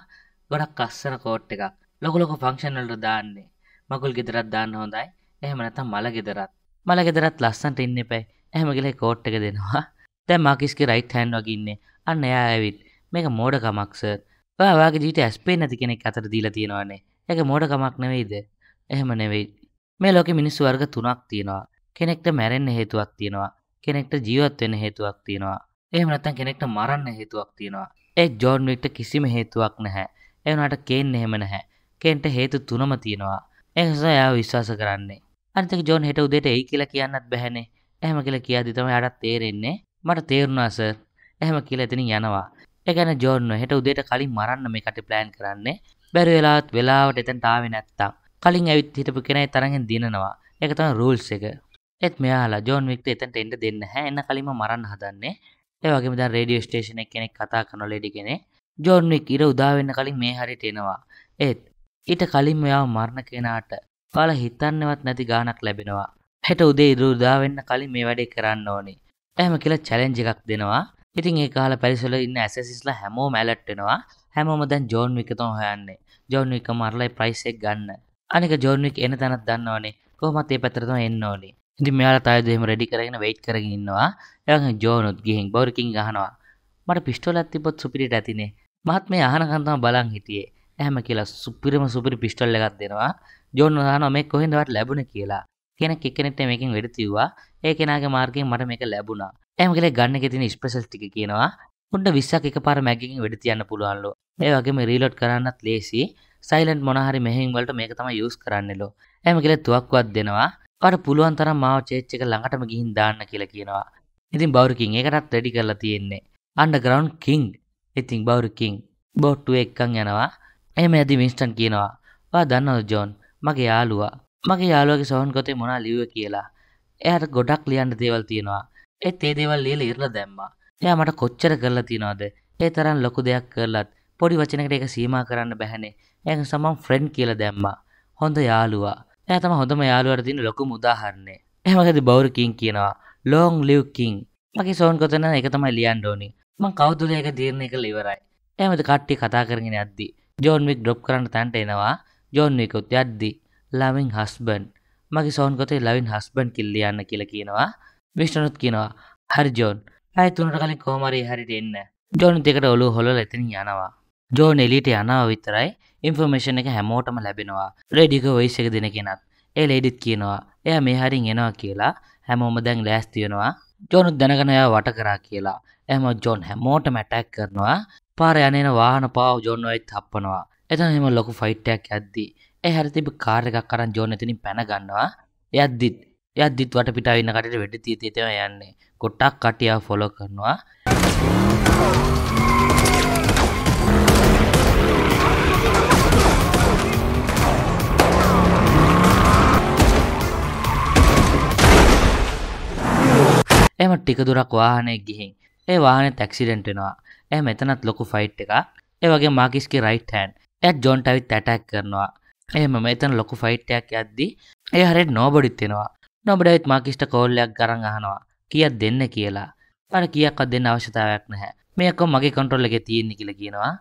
ගොඩක් අස්සන කෝට් එකක් ලොකලොක ෆංක්ෂනල්ට දාන්නේ මකුල් ගෙදරත් දාන්න හොඳයි එහමනතම් මල ගෙදරත් මල ගෙදරත් ලස්සන්ට ඉන්න පැයි ඇහමගල කෝට් එක දෙනවා තැ [LAUGHS] මකිස්ගේ රයිට් හැන් වගන්නේ අන්න එයා ඇවිත් මේක මෝඩකමක්සර් ඔයාගේ ජීට ඇස්පේ නැති කෙනෙක් අතර දීලා තියෙනවානේ එක මෝඩකමක් නෙවෙයිද එහෙම නෙවෙයි මේ ලෝක මිනිස්සු වර්ග තුනක් තියෙනවා කෙනෙක්ට මැරෙන්න්න හේතුවක් තියෙනවා කෙනෙක්ට ජීවත් වෙන හේතුවක් තියෙනවා එහෙම නැත්තම් කෙනෙක්ට මරන්න හේතුවක් තියෙනවා ඒ ජෝන් වික්ට කිසිම හේතුවක් නැහැ එවනට කේන් එහෙම නැහැ කෙන්ට හේතු තුනම තියෙනවා එහස යා විශ්වාස කරන්නේ අනිතක ජෝන් හෙට උදේට ඒ කියලා කියන්නත් බැහැනේ එහෙම කියලා කියාදි තමයි අරත් තේරෙන්නේ මට තේරුණා සර් එහෙම කියලා එතනින් යනවා ඒ කියන්නේ ජෝන් හෙට උදේට කලින් මරන්න මේ කට ප්ලෑන් කරන්නේ බැරි වෙලාවත් වෙලාවට එතනට ආවේ නැත්තම් කලින් ඇවිත් හිටපු කෙනයි තරගෙන් දිනනවා ඒක තමයි රූල්ස් එක ඒත් මෙයාලා ජෝන් වික්ට එතනට එන්න දෙන්න හැ එන්න කලින්ම මරන්න හදන්නේ ඒ වගේම දැන් රේඩියෝ ස්ටේෂන් එක කෙනෙක් කතා කරන ලෙඩි කෙනෙක් ජෝන් වික් ඉර උදා වෙන්න කලින් මේ හරියට එනවා ඒත් ඊට කලින් මෙයාව මරණ කෙනාට කාලා හිතන්නවත් නැති ගානක් ලැබෙනවා. හෙට උදේ ඉරුදා වෙන්න කලින් මේ වැඩේ කරන්න ඕනේ. එහෙම කියලා චැලෙන්ජ් එකක් දෙනවා. ඉතින් ඒ කාලා පැරිසල ඉන්න ඇසසිස්ලා හැමෝම ඇලට් වෙනවා. හැමෝම දැන් ජෝන් වික් තමයි හොයන්නේ. ජෝන් වික් මරලා ප්‍රයිස් එක ගන්න. අනික ජෝන් වික් එන තැනක් දන්නවනේ. කොහොමත් ඒ පැත්තට තමයි එන්න ඕනේ. ඉතින් මෙයාලා තායද එහෙම රෙඩි කරගෙන වෙයිට් කරගෙන ඉන්නවා. ඊළඟ ජෝනුත් ගිහින් බෝරිකින් අහනවා. මට පිස්තෝලයක් තිබ්බොත් සුපිරිට ඇතිනේ. මහත්මයා අහනකන් තමයි බලන් හිටියේ. ඇහම කියලා සුපිරම සුපිරි පිස්ටල් එකක් දෙනවා ජෝන් හන මේ කොහෙදවත් ලැබුණ කියලා කියෙන කෙනෙට මේකින් වැඩතිවවා ඒ කෙනගේ මාර්ගෙන් මට මේක ලැබුණා ඇම කලේ ගන්න තින ස්පසස් ටික කියනවා උන්ට විස්සක් එක පාර මැගකින් වැඩ තියන්න පුළුවන්ලු ඒ වගේම රීලොඩ් කරන්නත් ලේසි සයිලන්් මොනහරි මෙහෙන් වලට මේක තම යස් කරන්නලෝ ඇම කලේ තුවක්වත් දෙනවා ට පුළුවන් තරම් මාව චේච්ච එක ළඟටම ගිහින් දාන්න කියලා කියනවා ඉතින් බෞරකින් එකටත් වැඩි කරලා තියෙන්නේ අන්ඩ ග්‍රවන්් කිං ඉතිං බෞරකින් බෝට්ටුව එක්කං යනවා එහෙම ඇදි වින්ස්ටන් කියනවා වා දන්නවද ජෝන් මගේ යාළුවා මගේ යාළුවගේ සොහන් කොතේ මොනා ලිව්ව කියලා එයාට ගොඩක් ලියන්න දේවල් තියෙනවා ඒත් ඒ දේවල් ලියලා ඉරලා දැම්මා එයා මට කොච්චර කරලා තියෙනවද ඒ තරම් ලොකු දෙයක් කරලත් පොඩි වචනකට ඒක සීමා කරන්න බැහැනේ එයාගේ සමන් ෆ්‍රෙන්ඩ් කියලා දැම්මා හොඳ යාළුවා එයා තමයි හොඳම යාළුවාට තියෙන ලොකුම උදාහරණය එහෙමකදී බවුර් කිං කියනවා ලොං ලිව් කිං මගේ සොහන් කොතන ඒක තමයි ලියන්න ඕනේ මං කවුදුල ඒක තීරණය කළ ඉවරයි එහෙමද කට්ටිය කතා කරගෙන යද්දී ජෝන්වික් ඩොප් කරන්න තැන්ට එනවා ජෝන්විකුත් යද්දි ලවින් හස්බන් මගේ සෝන්කොතේ ලවින් හස්බන් කිල්ලියන්න කියලා කියනවා විෂ්ටනුත් කියනවා හරි ජෝන් ඇය තුනට කලින් කෝමරේ හරිට එන්න ජෝන් දෙකට ඔලු හොල එතින් යනවා ජෝන් එලිට යනාව විතරයි ඉන්ෆර්මේෂන් එක හැමෝටම ලැබෙනවා රෙඩික වයිස් එක දෙන කෙනත් ඒ ලෙඩිත් කියනවා එය මේ හරින් එනවා කියලා හැමෝම දැන් ලෑස්තියෙනවා ජෝනුත් දැනගනයා වට කරා කියලා එම ජෝන් හැමෝට මැටැක් කරනවා පාර යනන වාහන පාව ජොන්නොයිත් හපනවා එතන එම ලොකු ෆයිට්ටයක් ඇද්දී ඒ හැර තිබ කාර එකක් කරන් ජෝන ඇතිනින් පැනගන්නවා යද්දිත් යද්දිත් වට පිටාවන්න කට වැඩ තිීතේතව යන්නේ කොට්ටක් කටියා ෆොලෝ කරනවා එම ටික දුරක් වාහනය ගිහින් ඒ වාහන තැක්සිඩෙන්ටෙනවා ඇ මෙතනත් ලොකු ෆයිට් එක ඒවගේ මාකිස්ගේ රයිට් හැන් ඇත් ජොන්ට අවිත් ඇටැක් කරනවා එහම මෙතන ලොකු ෆයිට්ටයක් ඇද්දි ඒ හරෙත් නෝබඩිත්තෙනවා නොබඩවිත් මාකිෂ්ට කෝල්ලයක් ගරන් අහනවා කියත් දෙන්න කියලා අන කියක්ත් දෙන්න අවශ්‍යතාවයක් නැහැ මේකො මගේ කොන්ටොල්ල එක තියෙන්නේ කියල කියනවා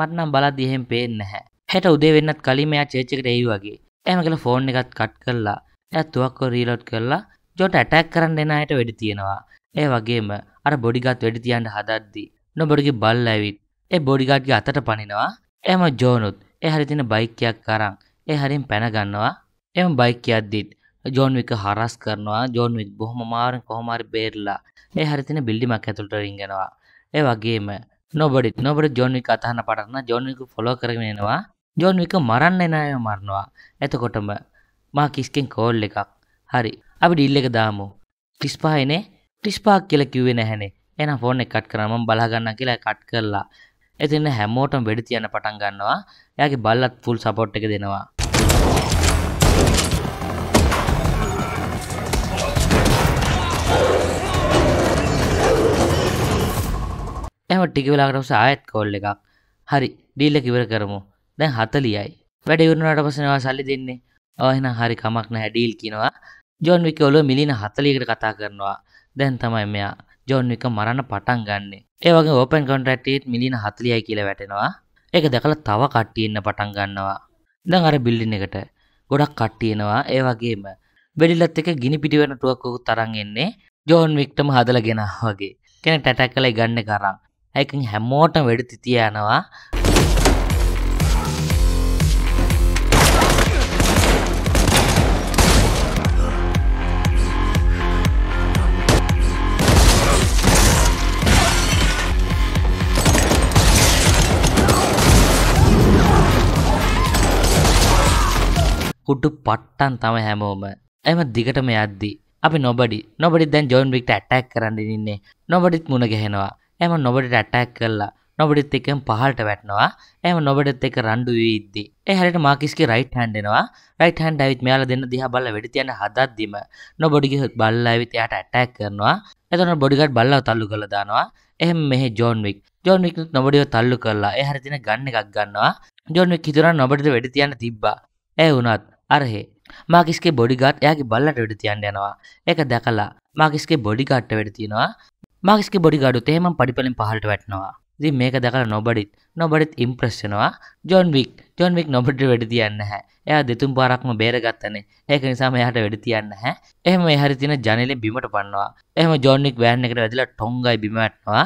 මටනම් බලත් දිහෙම පේෙන් නැහැ හැට උදේ වෙන්නත් කලිමයා චේච්චකට ඒ වගේ ඇම කළ ෆෝන් එකත් කට් කරලා ඇත් තුවක්කො රීලෝඩ් කරලා ජොට ඇටැක් කරන්න දෙෙනයට වැඩි තියෙනවා ඒ වගේම අර බොඩිගත් වැඩිතියන්ට හදද්දී නොබඩගේ බල්ලඇවිත් ඒ බොඩිගාඩ්ගේ අතට පනිනවා එම ජෝනුත් එහරි තින බයිකයක් කරං ඒ හරින් පැනගන්නවා එම බයිකයක්ද්දිත් ජෝන්වික හරස් කරනවා ජෝන්වික් බොහොම මාරෙන් කොහොමරි බේරලා ඒ හරිතින බිල්ඩිමක් ඇතුළට රිංගෙනවා ඒ වගේම නොබඩි නොබට ජෝන්වික අතහන පටන්න ජෝන්වික ෆොලෝ කරගෙනවා ජෝන්වික මරන්න එනය මරනවා එතකොටම මා කිස්කෙන් කෝල් එකක් හරි අපි ඩිල්ල එක දාමු ටිස්පාහනේ ටිස්පාක් කියල කිව්වේ නැහැනේ එන ෆෝන් එක කට් කරනම බලාගන්න කියලා කට් කරලා එතින්න හැමෝටම වෙඩි තියන්න පටන් ගන්නවා එයාගේ බල්ලත් ෆුල් සපෝට් එක දෙනවා එහම ටික වෙලාකට ආයත් කෝල් එකක් හරි ඩීල්ල කිවර කරමු දැන් හතලියයි වැඩ ඉවරණට පසනවා සල්ලි දෙන්නේ ඕහෙන හරි කමක් නැහැ ඩීල් කියනවා ජොන් වික ඔලුව මිලින හතලියකට කතා කරනවා දැන් තමයි මෙයා ජොන් එක මරන්න පටන් ගන්නේ ඒවගේ ඕපන් කොන්ට්‍රක්ටේත් මිලින හතලියයි කියල වැටෙනවා ඒක දැකළ තව කට්ටියන්න පටන් ගන්නවා දැන් අර බිල්ලින එකට ගොඩක් කට්ටියනවා ඒ වගේම බෙඩිලත් එක ගිනි පිටිවෙනටුවක්කු තරන් එන්නේ ජෝන් වික්ටම හදල ගෙනා වගේ කෙන ටැටැක් කලයි ගන්න කරම් ඇකින් හැමෝට වැඩ තිතියනවා කුඩු පට්ටන් තම හැමෝම එම දිගටම යද්දි අපි නොබඩි නොබඩි දැන් ජෝන් වික්ට ඇටැක් කරන්න ඉන්නේ නොබඩිත් මුණ ගැහෙනවා එම නොබඩිට ඇටැක් කල්ලා නොබඩිත් එකෙන් පහලට වැටනවා එම නොබඩත් එක රණ්ඩු වීද්දි ඒ හැට මාකිස්ගේ රයිට් හැන්ඩෙනවා රයිට් හැන්ඩ ඇවිත් මෙයාල දෙන්න දිහා බල්ල වැඩි තියන්න හදද්දිම නොබඩිගේ බල්ලා ඇවිත් එයාට ඇටැක් කරනවා එතන බොඩිගඩ් බල්ලව තල්ලු කළ දානවා එහෙම මෙහෙ ජෝන් වික් ජෝන් වික් නොබඩිව තල්ලු කරලා ඒ හැරතින ගන්න එකක් ගන්නවා ජෝන් වික් හිතුනා නොබඩිට වැඩි තියන්න තිබ්බා ඒ වුණත් අරහෙ මාගිස්ගේ බොඩිගාට් එයාගේ බල්ලට වැඩ තියන්න යනවා එක දැකලා මාගිස්ගේ බොඩිගාට්ට වැඩ තියෙනවා මාගිස්ගේ බොඩිගාඩු තේම පඩිපලින් පහලට වැටනවා දි මේක දැකල නොබඩිත් නොබඩිත් ඉම්ප්‍රස්්නවා ජොන් වික් ජොන් වික් නොබට වැඩ තියන්න හැ එයා දෙතුම් පාරක්ම බේරගත්තනේ ඒක නිසාම එයාට වැඩ තියන්න හැ එහම හරි තින ජනලෙ බිමට පන්නවා එහම ජොන්වික් වෑන් එකට වැදිලා ටොංගයි බිමට්වා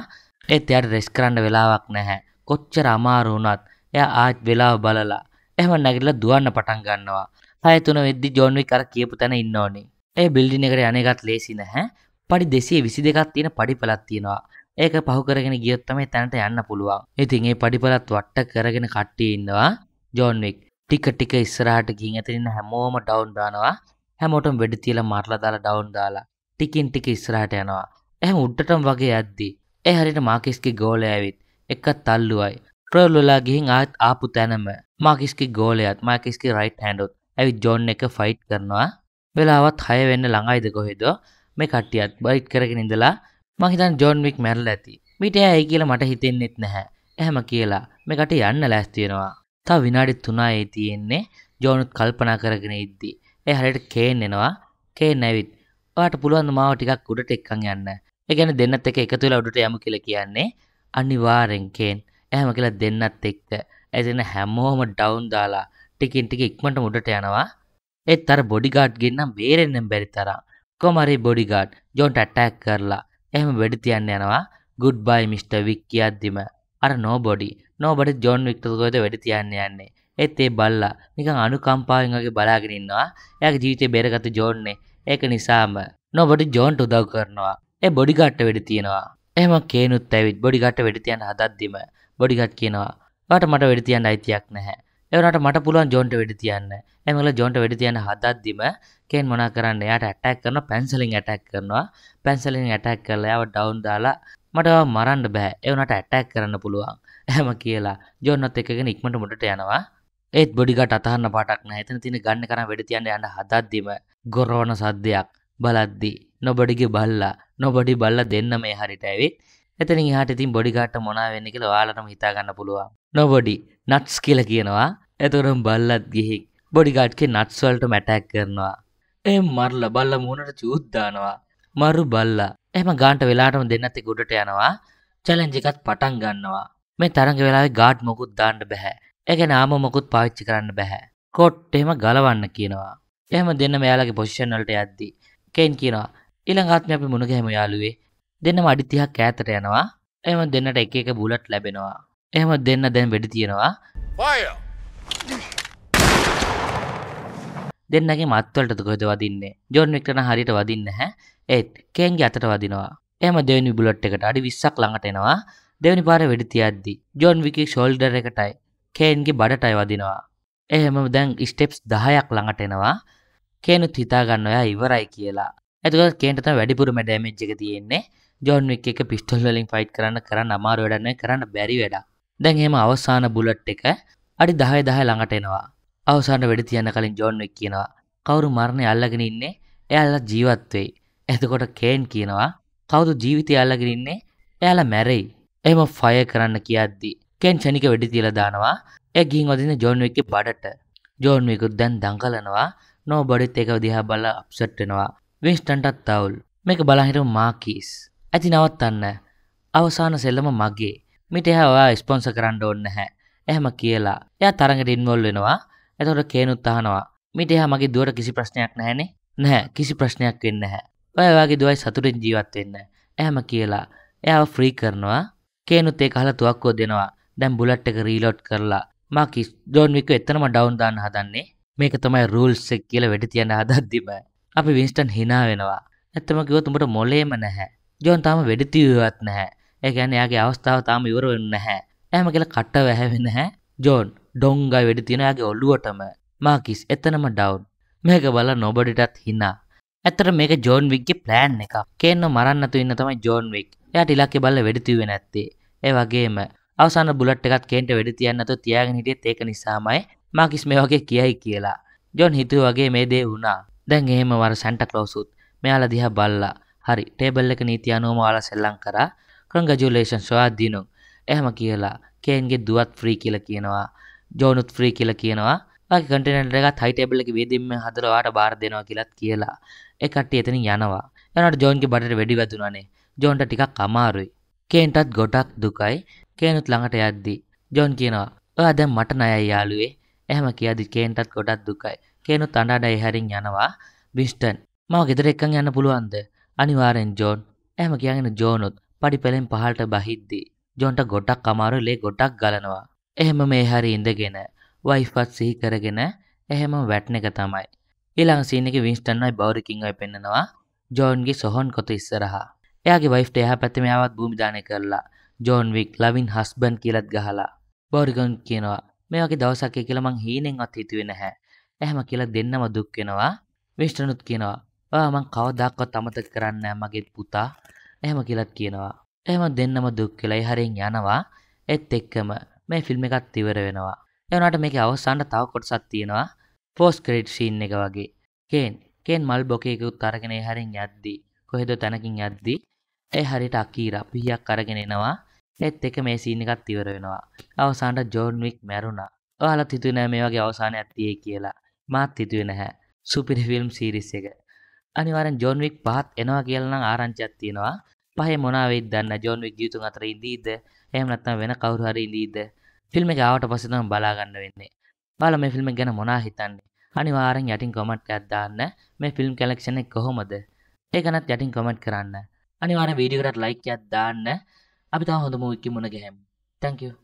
ඒත් එයට රෙස් කරන්න වෙලාවක් නැහැ කොච්චර අමාරුණත් එය ආත් වෙලාව බලලා එහම නැගිල්ල දුවන්න පටන් ගන්නවා හයතුන වෙද්දි ජෝන්වික් අර කියපු තැන ඉන්න ඕනේ ඒ බිල්ඩින් එකට යන එකත් ලේසි නැහැ පඩි දෙසේ විසි දෙකක් තියෙන පඩිපලක් තියෙනවා ඒක පහු කරගෙන ගියොත්තමයි තැනට යන්න පුළුවන් ඉතින් ඒ පඩිපලත් වට්ට කරගෙන කට්ටිය ඉන්නවා ජෝන්වෙක් ටික ටික ඉස්සරහට ගින් ඇතිරන්න හැමෝම ඩවන්් දානවා හැමෝටම වැඩි තියලා මාටලා දාලා ඩවන්් දාලා ටිකින් ටික ඉස්සරහට යනවා එහම උඩටම වගේ ඇද්දි ඒ හරිට මාකිස්ගේ ගෝල ඇවිත් එකක් තල්ලුවයි ට්‍රල්ලලා ගිහින් ආත් ආපු තැනම මාකිස්කි ගෝලයත් මාකිස්කි රයිට් හැඩුත් ඇවිත් ජොන් එක ෆයිට් කරනවා වෙලාවත් හය වෙන්න ළඟයිද කොහෙද මේ කට්ටියත් බයිට් කරගෙන ඉඳලා මහිතන් ජොන් වික් මැරල ඇති මිට ඇයි කියලා මට හිතෙන්නෙත් නැහැ ඇහැම කියලා මේකට යන්න ලැස්තියෙනවා තා විනාඩි තුනායේ තියෙන්නේ ජෝනුත් කල්පනා කරගෙන ඉද්දී. ඒ හරියට කේන් එනවා. කේන් ඇවිත් ඔයාට පුළුවන් මාව ටිකක් උඩට එක්කන් යන්න. ඒ කියන්නේ දෙන්නත් එක එකතු වෙලා උඩට යමු කියලා කියන්නේ අනිවාර්යෙන් කේන්. එහෙම කියලා දෙන්නත් එක්ක. එදින හැමෝම ඩවුන් දාලා ටිකින් ටික ඉක්මට උඩට යනවා එත් අර බොඩිගාඩ් ගෙන්නම් බේරෙන්නම් බැරි තරම් කොමරි බොඩිගාඩ් ජොන්ට ඇටැක් කරලා එහෙම වැඩි තියන්න යනවා ගුඩ් බයි මිස්ට වික් කියද්දිම අර නෝබොඩි නෝබඩි ජොන් වික්ටර්කොද වැඩි තියන්න යන්නේ ඒත් ඒ බල්ලා නිකන් අනුකම්පාවෙන් වගේ බලාගෙන ඉන්නවා එයාගේ ජීවිතේ බේරගත්ත ජොන්නේ ඒක නිසාම නෝබඩි ජොන්ට උදව් කරනවා ඒ බොඩිගාඩ්ට වැඩි තියනවා එහෙම කේනුත් ඇවිත් බොඩිගාඩ්ට වැඩි තියන්න හදද්දිම බොඩිගාඩ් කියනවා වාට මට වැඩි තියන්න අයිතියක් නැහැ එවනට මට පුළුවන් ජෝන්ට වැඩි තියන්න ඇමල ජෝන්ට වැඩි තියන හදද්දිම කෙන් මොනා කරන්න යට ඇටැක් කරන පැන්සලින් ඇටැක් කරනවා පැන්සලින් ඇටැක් කරලයාව ඩවන්් දාලා මට මරන්න බෑ එවනට ඇටැක් කරන්න පුළුවන් ඇම කියලා ජෝනත් එකගෙන ඉක්මට මුට යනවා ඒත් බොඩිගට අතහන්න පාටක් නැතන තින ගන්න කරන වැඩි තියන්න යන්න හදද්දිම ගොරෝන සද්ධයක් බලද්දි නොබඩිගේ බල්ලා නොබඩි බල්ල දෙන්න මේ හරිට ඇවිත් එතනින් හට ඉතින් බොඩිගාට මොනාවෙන්න කියල යාලටම හිතාගන්න පුළුවන් නොබොඩි නට්ස් කියල කියනවා ඇතුරම් බල්ලත් ගිහි බොඩිගාට්ගේ නට්ස්වල්ට මැටැක් කරනවා එ මරල බල්ල මූුණට චූද්දානවා මරු බල්ල එම ගාන්ට වෙලාටම දෙන්නති ගොඩට යනවා චලෙන්ජිකත් පටන් ගන්නවා මේ තරග වෙලා ගාඩ් මොකුත් දාන්න බැහැ එක නාම මොකුත් පාච්චි කරන්න බැහැ කොට් එහෙම ගලවන්න කියනවා එහම දෙන්න මෙයාලගේ පොෂ්ෂනලට යද්දී කෙන් කියනවා ඉළඟාත්ම අපි මුණගැම යාලුවේ දෙන්නම අඩිතිහක් ඈතට යනවා එම දෙන්නට එක එක බුලට් ලැබෙනවා එහෙම දෙන්න දැන් වැඩි තියෙනවා දෙන්නගේ මත්වලට කොහෙද වදින්නේ ජොන් වික්ටන හරියට වදින්න හැ ඒත් කේන්ගේ අතට වදිනවා එහම දෙවනි බුලට් එකට අඩි විස්සක් ළඟට එනවා දෙවනි පාර වෙඩි තියද්දි ජොන් විකි ෂෝල්ඩර් එකටයි කේන්ගේ බඩටයි වදිනවා එහෙම දැන් ස්ටෙප්ස් දහයක් ළඟට එනවා කේනුත් හිතාගන්න ඔයා ඉවරයි කියලා ඇතුකත් කේන්ටතම වැඩිපුරම ඩැමෙජ් එක තියෙන්නේ ජොන් වික් එක පිස්ටල් වලින් ෆයිට් කරන්න කරන්න අමාරු වැඩන්නේ කරන්න බැරි වැඩක්. දැන් එහෙම අවසාන බුලට් එක අඩි 10 10 ළඟට එනවා. අවසාන වෙඩි තියන්න කලින් ජොන් වික් කියනවා කවුරු මරණය අල්ලගෙන ඉන්නේ? එයාලා ජීවත් වෙයි. එතකොට කේන් කියනවා කවුරු ජීවිතය අල්ලගෙන ඉන්නේ? එයාලා මැරෙයි. එහෙම ෆයර් කරන්න කියද්දි කේන් ෂනික වෙඩි තියලා දානවා. එයා ගිහින් වදින ජොන් වික්ගේ බඩට. ජෝන් විකුත් දැන් දඟලනවා නෝබඩිත් එක දිහා බල අප්සට් වෙනවා. වින්ස්ටන්ටත් තවුල්. මේක බලහිටම මාකීස්. ඇති නවත්තන්න අවසාන සෙල්ලම මගේ මිට එහවා ස්පොන්ස කරන්න ඔන්න හැ එහෙම කියලා එය තරඟට ඉන්වොල් වෙනවා ඇතොට කේනුත් අහනවා මිට එහ මගේ දුවට කිසි ප්‍රශ්නයක් නැහැනේ නැහැ කිසි ප්‍රශ්නයක් වෙන්න හැ ඔයවාගේ දුවයි සතුටින් ජීවත් වෙන්න එහෙම කියලා එයාව ෆ්‍රී කරනවා කේනුත් ඒ කහලා තුවක්කෝ දෙනවා දැම් බුලට් එක රීලෝඩ් කරලා මාකි ජෝන්වික එතනම ඩවන් දාන්න හදන්නේ මේක තමයි රූල්සෙක් කියල වැඩි තියන්න හදද්දිම අපි විින්ස්ටන් හිනා වෙනවා ඇත්තම කිව තුමට මොලේම නැහැ ජෝන් තාම වැඩිතිවත් නැහැ ඒකැන යාගේ අවස්ථාව තාම ඉවර වෙන්න නැහැ ඇම කියලා කට්ට වැහැවෙන්න හැ ජෝන් ඩොංගයි වැඩි තියෙනයාගේ ඔල්ලුවටම මාකිස් එතනම ඩව් මේක බල නොබඩිටත් හිනා ඇතර මේක ජෝන් වික්ගේ ප්ලෑන් එක කේන්න මරන්නතු ඉන්න තමයි ජෝන් වික් එයාට ඉලක්ක බල්ල වැඩිතිව නැත්තේ ඒ වගේම අවසාන බුලට් එකත් කේන්ට වැඩි තියන්නතු තියාගෙන හිටියත් ඒක නිසාමයි මාකිස් මේ වගේ කියයි කියලා ජොන් හිතුව වගේ මේ දේ වුණා දැන් එහෙම වර සැන්ට කලෝසුත් මෙයාලා දිහා බල්ලා හරි ටේබල් එක නීති අනුවම ඔයාලා සෙල්ලම් කරා කංගජුලේෂන් සොයා දිනුම් එහෙම කියලා කේන්ගේ දුවත් ෆ්‍රී කියලා කියනවා ජෝනුත් ෆ්‍රී කියලා කියනවා වගේ කටනට එකත් හයිටේබල් එක වේදීම හදලවාට බාර දෙනවා කියලත් කියලා එකට එතන යනවා යනට ජෝන්ගේ බඩට වැඩි වැදුනනේ ජෝන්ට ටිකක් අමාරුයි කේන්ටත් ගොඩක් දුකයි කේනුත් ළඟට යද්දි ජෝන් කියනවා ඔයා දැන් මට නයයි යාළුවේ එහෙම කියදි කේන්ටත් ගොඩක් දුකයි කේනුත් අඩාඩයි හැරින් යනවා බිස්ටන් මම ගෙදර එක්කන් යන්න පුළුවන්ද අනිවාරෙන් ජෝන් ඇම කියගෙන ජෝනුත් පඩි පෙළෙන් පහලට බහිද්දී ජෝන්ට ගොඩක් අමාරු ලේ ගොඩක් ගලනවා එහෙම මේ හරි ඉඳගෙන වයිෆත් සිහි කරගෙන එහෙම වැට්න එක තමයි ඊළඟ සීනක විින්ස්ටන්නයි බෞරිකිංහයි පෙන්නවා ජෝන්ගේ සොහොන් කොත ඉස්සරහා එයාගේ වයිෆ්ට එහ පැතිමයාවත් භූමිධානය කරලා ජෝන් වික් ලවින් හස්බන් කියලත් ගහලා බෞරිගොන් කියනවා මේ වගේ දවසක්කය කියලමං හීනෙන් අත් හිතුවෙන හැ ඇහම කියලා දෙන්නම දුක්කෙනවා විිෂ්ටනුත් කියනවා මං කවදක්වත් අමතක කරන්න මගේ පුතා එහම කියලත් කියනවා එහම දෙන්නම දුක් කියලයි හරෙන් යනවා එත් එක්කම මේ ෆිල්ම් එකත් තිවර වෙනවා එවනට මේක අවස්සන්ට තව කොටසත් තියෙනවා පෝස් ක්‍රේට් ශීන් එක වගේ කේන් කේන් මල් බොකයකුත් අරගෙන හරින් යද්දී කොහෙද තැනකින් යද්දී ඒ හරිට අකීර පිහක් අරගෙනෙනවා එත් එක මේ සීන එකත් තිවර වෙනවා අවසාන්ට ජෝර්න්වික් මැරුණා ඔයාලත් හිතුනෑ මේ වගේ අවසාන ඇත්තියේ කියලා මාත් හිතුවෙන හැ සුපිරි ෆිල්ම් සීරිස් එක අනිවාරෙන් ජෝන්වික් පහත් එනවා කියලන ආරංචත් තියෙනවා පහ මොනාවෙද දන්න ජෝන්වික් ජීතුන් අතර ඉදීද එහම නත්නම් වෙන කවරු හරි ඉදීද ෆිල්ම් එක ආවට පසතම බලාගන්න වෙන්නේ බල මේ ෆිල්ම් ගැන මොනා හිතන්නේ අනිවාරෙන් යටින් කොමට් ඇත්දාන්න මේ ෆිල්ම් කලෙක්ෂණ කොහොමද ඒකනත් යටින් කොමට් කරන්න අනිවාර වීඩියකරට ලයික් ඇත්දාන්න අපි තා හොඳ මූක්කි මුණගැහෙම් තැංකව